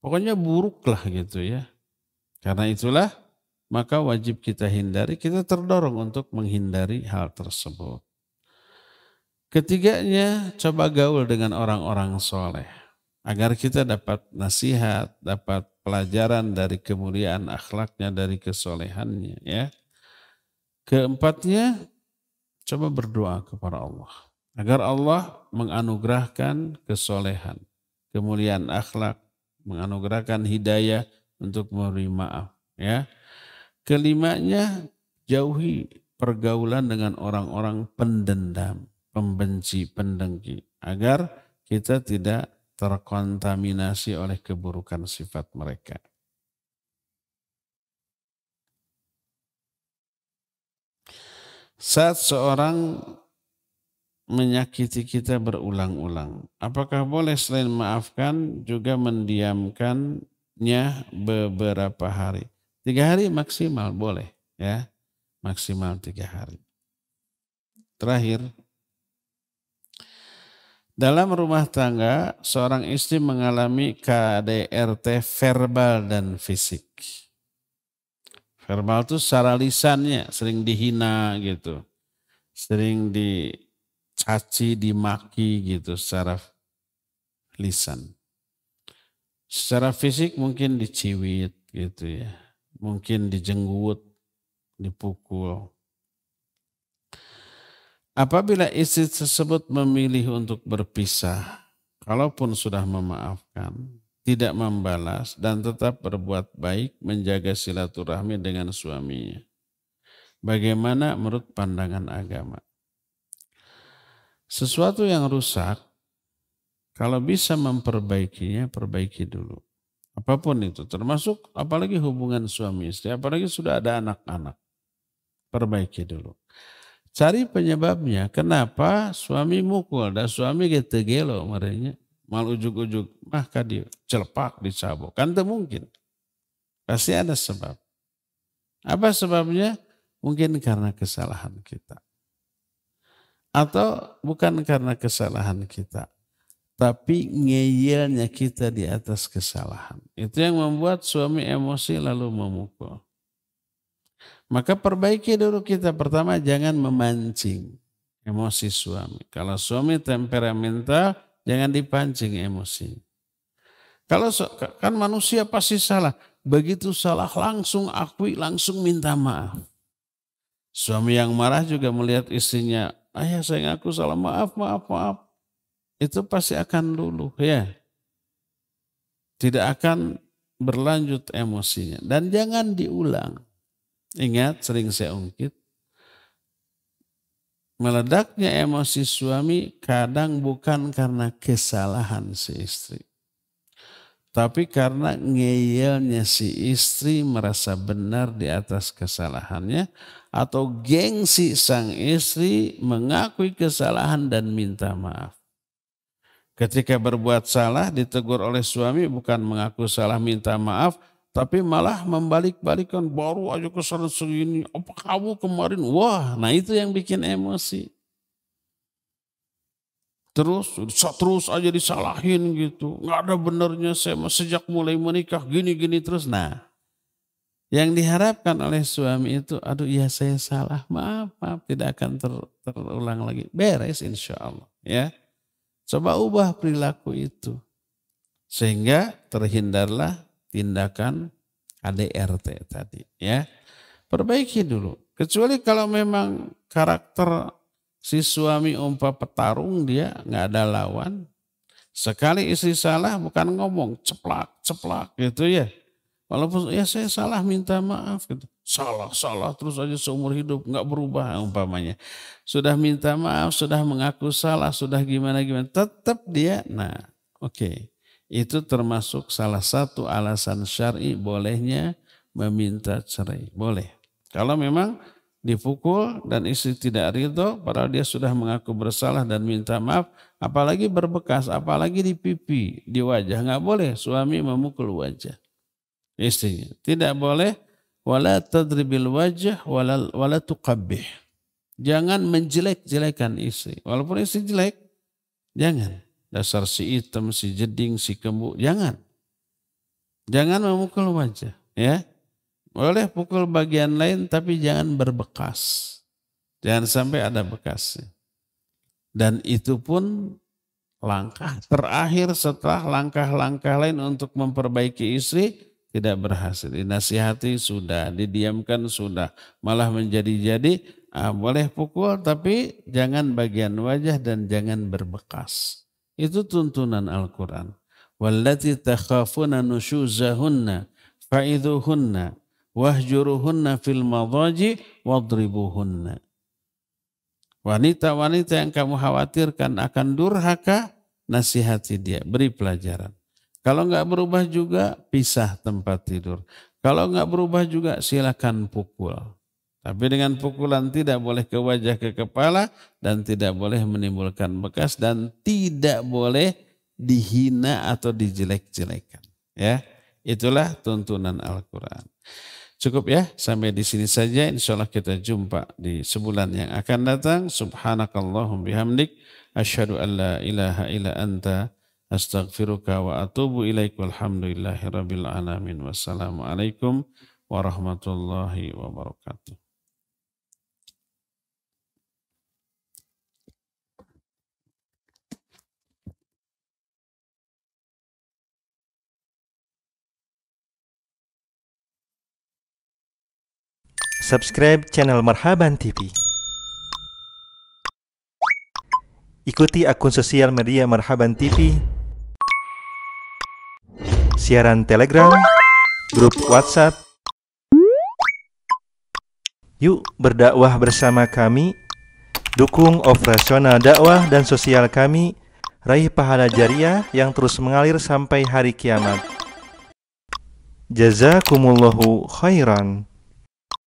Pokoknya buruklah gitu ya. Karena itulah maka wajib kita hindari, kita terdorong untuk menghindari hal tersebut. Ketiganya, coba gaul dengan orang-orang soleh. Agar kita dapat nasihat, dapat pelajaran dari kemuliaan akhlaknya, dari kesolehannya. ya. Keempatnya, coba berdoa kepada Allah. Agar Allah menganugerahkan kesolehan, kemuliaan akhlak, menganugerahkan hidayah untuk memberi maaf. Ya. Kelimanya jauhi pergaulan dengan orang-orang pendendam, pembenci, pendengki, agar kita tidak terkontaminasi oleh keburukan sifat mereka. Saat seorang menyakiti kita berulang-ulang. Apakah boleh selain maafkan juga mendiamkannya beberapa hari? Tiga hari maksimal boleh ya, maksimal tiga hari. Terakhir, dalam rumah tangga seorang istri mengalami KDRT verbal dan fisik. Verbal itu secara lisannya sering dihina gitu, sering di dicaci, dimaki gitu secara lisan. Secara fisik mungkin diciwit gitu ya. Mungkin dijenggut, dipukul. Apabila istri tersebut memilih untuk berpisah, kalaupun sudah memaafkan, tidak membalas dan tetap berbuat baik menjaga silaturahmi dengan suaminya. Bagaimana menurut pandangan agama? Sesuatu yang rusak, kalau bisa memperbaikinya, perbaiki dulu. Apapun itu, termasuk apalagi hubungan suami istri, apalagi sudah ada anak-anak. Perbaiki dulu. Cari penyebabnya, kenapa suami mukul dan suami gitu gelo marinya Mal ujuk-ujuk, mah kadi celpak, dicabok. Kan itu mungkin. Pasti ada sebab. Apa sebabnya? Mungkin karena kesalahan kita atau bukan karena kesalahan kita tapi ngeyelnya kita di atas kesalahan itu yang membuat suami emosi lalu memukul maka perbaiki dulu kita pertama jangan memancing emosi suami kalau suami temperamental jangan dipancing emosi kalau kan manusia pasti salah begitu salah langsung akui langsung minta maaf suami yang marah juga melihat istrinya ayah saya ngaku salah maaf maaf maaf itu pasti akan luluh ya tidak akan berlanjut emosinya dan jangan diulang ingat sering saya ungkit meledaknya emosi suami kadang bukan karena kesalahan si istri tapi karena ngeyelnya si istri merasa benar di atas kesalahannya atau gengsi sang istri mengakui kesalahan dan minta maaf. Ketika berbuat salah ditegur oleh suami bukan mengaku salah minta maaf tapi malah membalik-balikan baru aja kesalahan segini apa kamu kemarin wah nah itu yang bikin emosi. Terus terus aja disalahin gitu. nggak ada benernya saya sejak mulai menikah gini-gini terus. Nah, yang diharapkan oleh suami itu, aduh ya saya salah, maaf, maaf, tidak akan ter, terulang lagi. Beres insya Allah. Ya. Coba ubah perilaku itu. Sehingga terhindarlah tindakan ADRT tadi. ya Perbaiki dulu. Kecuali kalau memang karakter si suami umpa petarung dia nggak ada lawan. Sekali istri salah bukan ngomong ceplak ceplak gitu ya Walaupun ya saya salah minta maaf gitu. Salah, salah terus aja seumur hidup nggak berubah umpamanya. Sudah minta maaf, sudah mengaku salah, sudah gimana gimana, tetap dia. Nah, oke. Okay. Itu termasuk salah satu alasan syar'i bolehnya meminta cerai. Boleh. Kalau memang dipukul dan istri tidak ridho padahal dia sudah mengaku bersalah dan minta maaf apalagi berbekas apalagi di pipi di wajah nggak boleh suami memukul wajah istrinya. Tidak boleh wala tadribil wajah wala, wala tuqabbih. Jangan menjelek-jelekan istri. Walaupun istri jelek, jangan. Dasar si hitam, si jeding, si kembu, jangan. Jangan memukul wajah, ya. Boleh pukul bagian lain tapi jangan berbekas. Jangan sampai ada bekasnya. Dan itu pun langkah terakhir setelah langkah-langkah lain untuk memperbaiki istri tidak berhasil. Dinasihati sudah, didiamkan sudah, malah menjadi-jadi. Ah, boleh pukul tapi jangan bagian wajah dan jangan berbekas. Itu tuntunan Al-Quran. Wallati takhafuna nusyuzahunna faiduhunna wahjuruhunna fil madhaji wadribuhunna. Wanita-wanita yang kamu khawatirkan akan durhaka, nasihati dia, beri pelajaran. Kalau nggak berubah juga, pisah tempat tidur. Kalau nggak berubah juga, silakan pukul. Tapi dengan pukulan tidak boleh ke wajah ke kepala dan tidak boleh menimbulkan bekas dan tidak boleh dihina atau dijelek-jelekan. Ya, itulah tuntunan Al-Quran. Cukup ya, sampai di sini saja. Insya Allah kita jumpa di sebulan yang akan datang. Subhanakallahum bihamdik. Asyadu an ilaha illa anta astaghfiruka wa atubu ilaik walhamdulillahi rabbil alamin wassalamualaikum warahmatullahi wabarakatuh Subscribe channel Marhaban TV. Ikuti akun sosial media Marhaban TV siaran Telegram, grup WhatsApp. Yuk berdakwah bersama kami, dukung operasional dakwah dan sosial kami, raih pahala jariah yang terus mengalir sampai hari kiamat. Jazakumullahu khairan.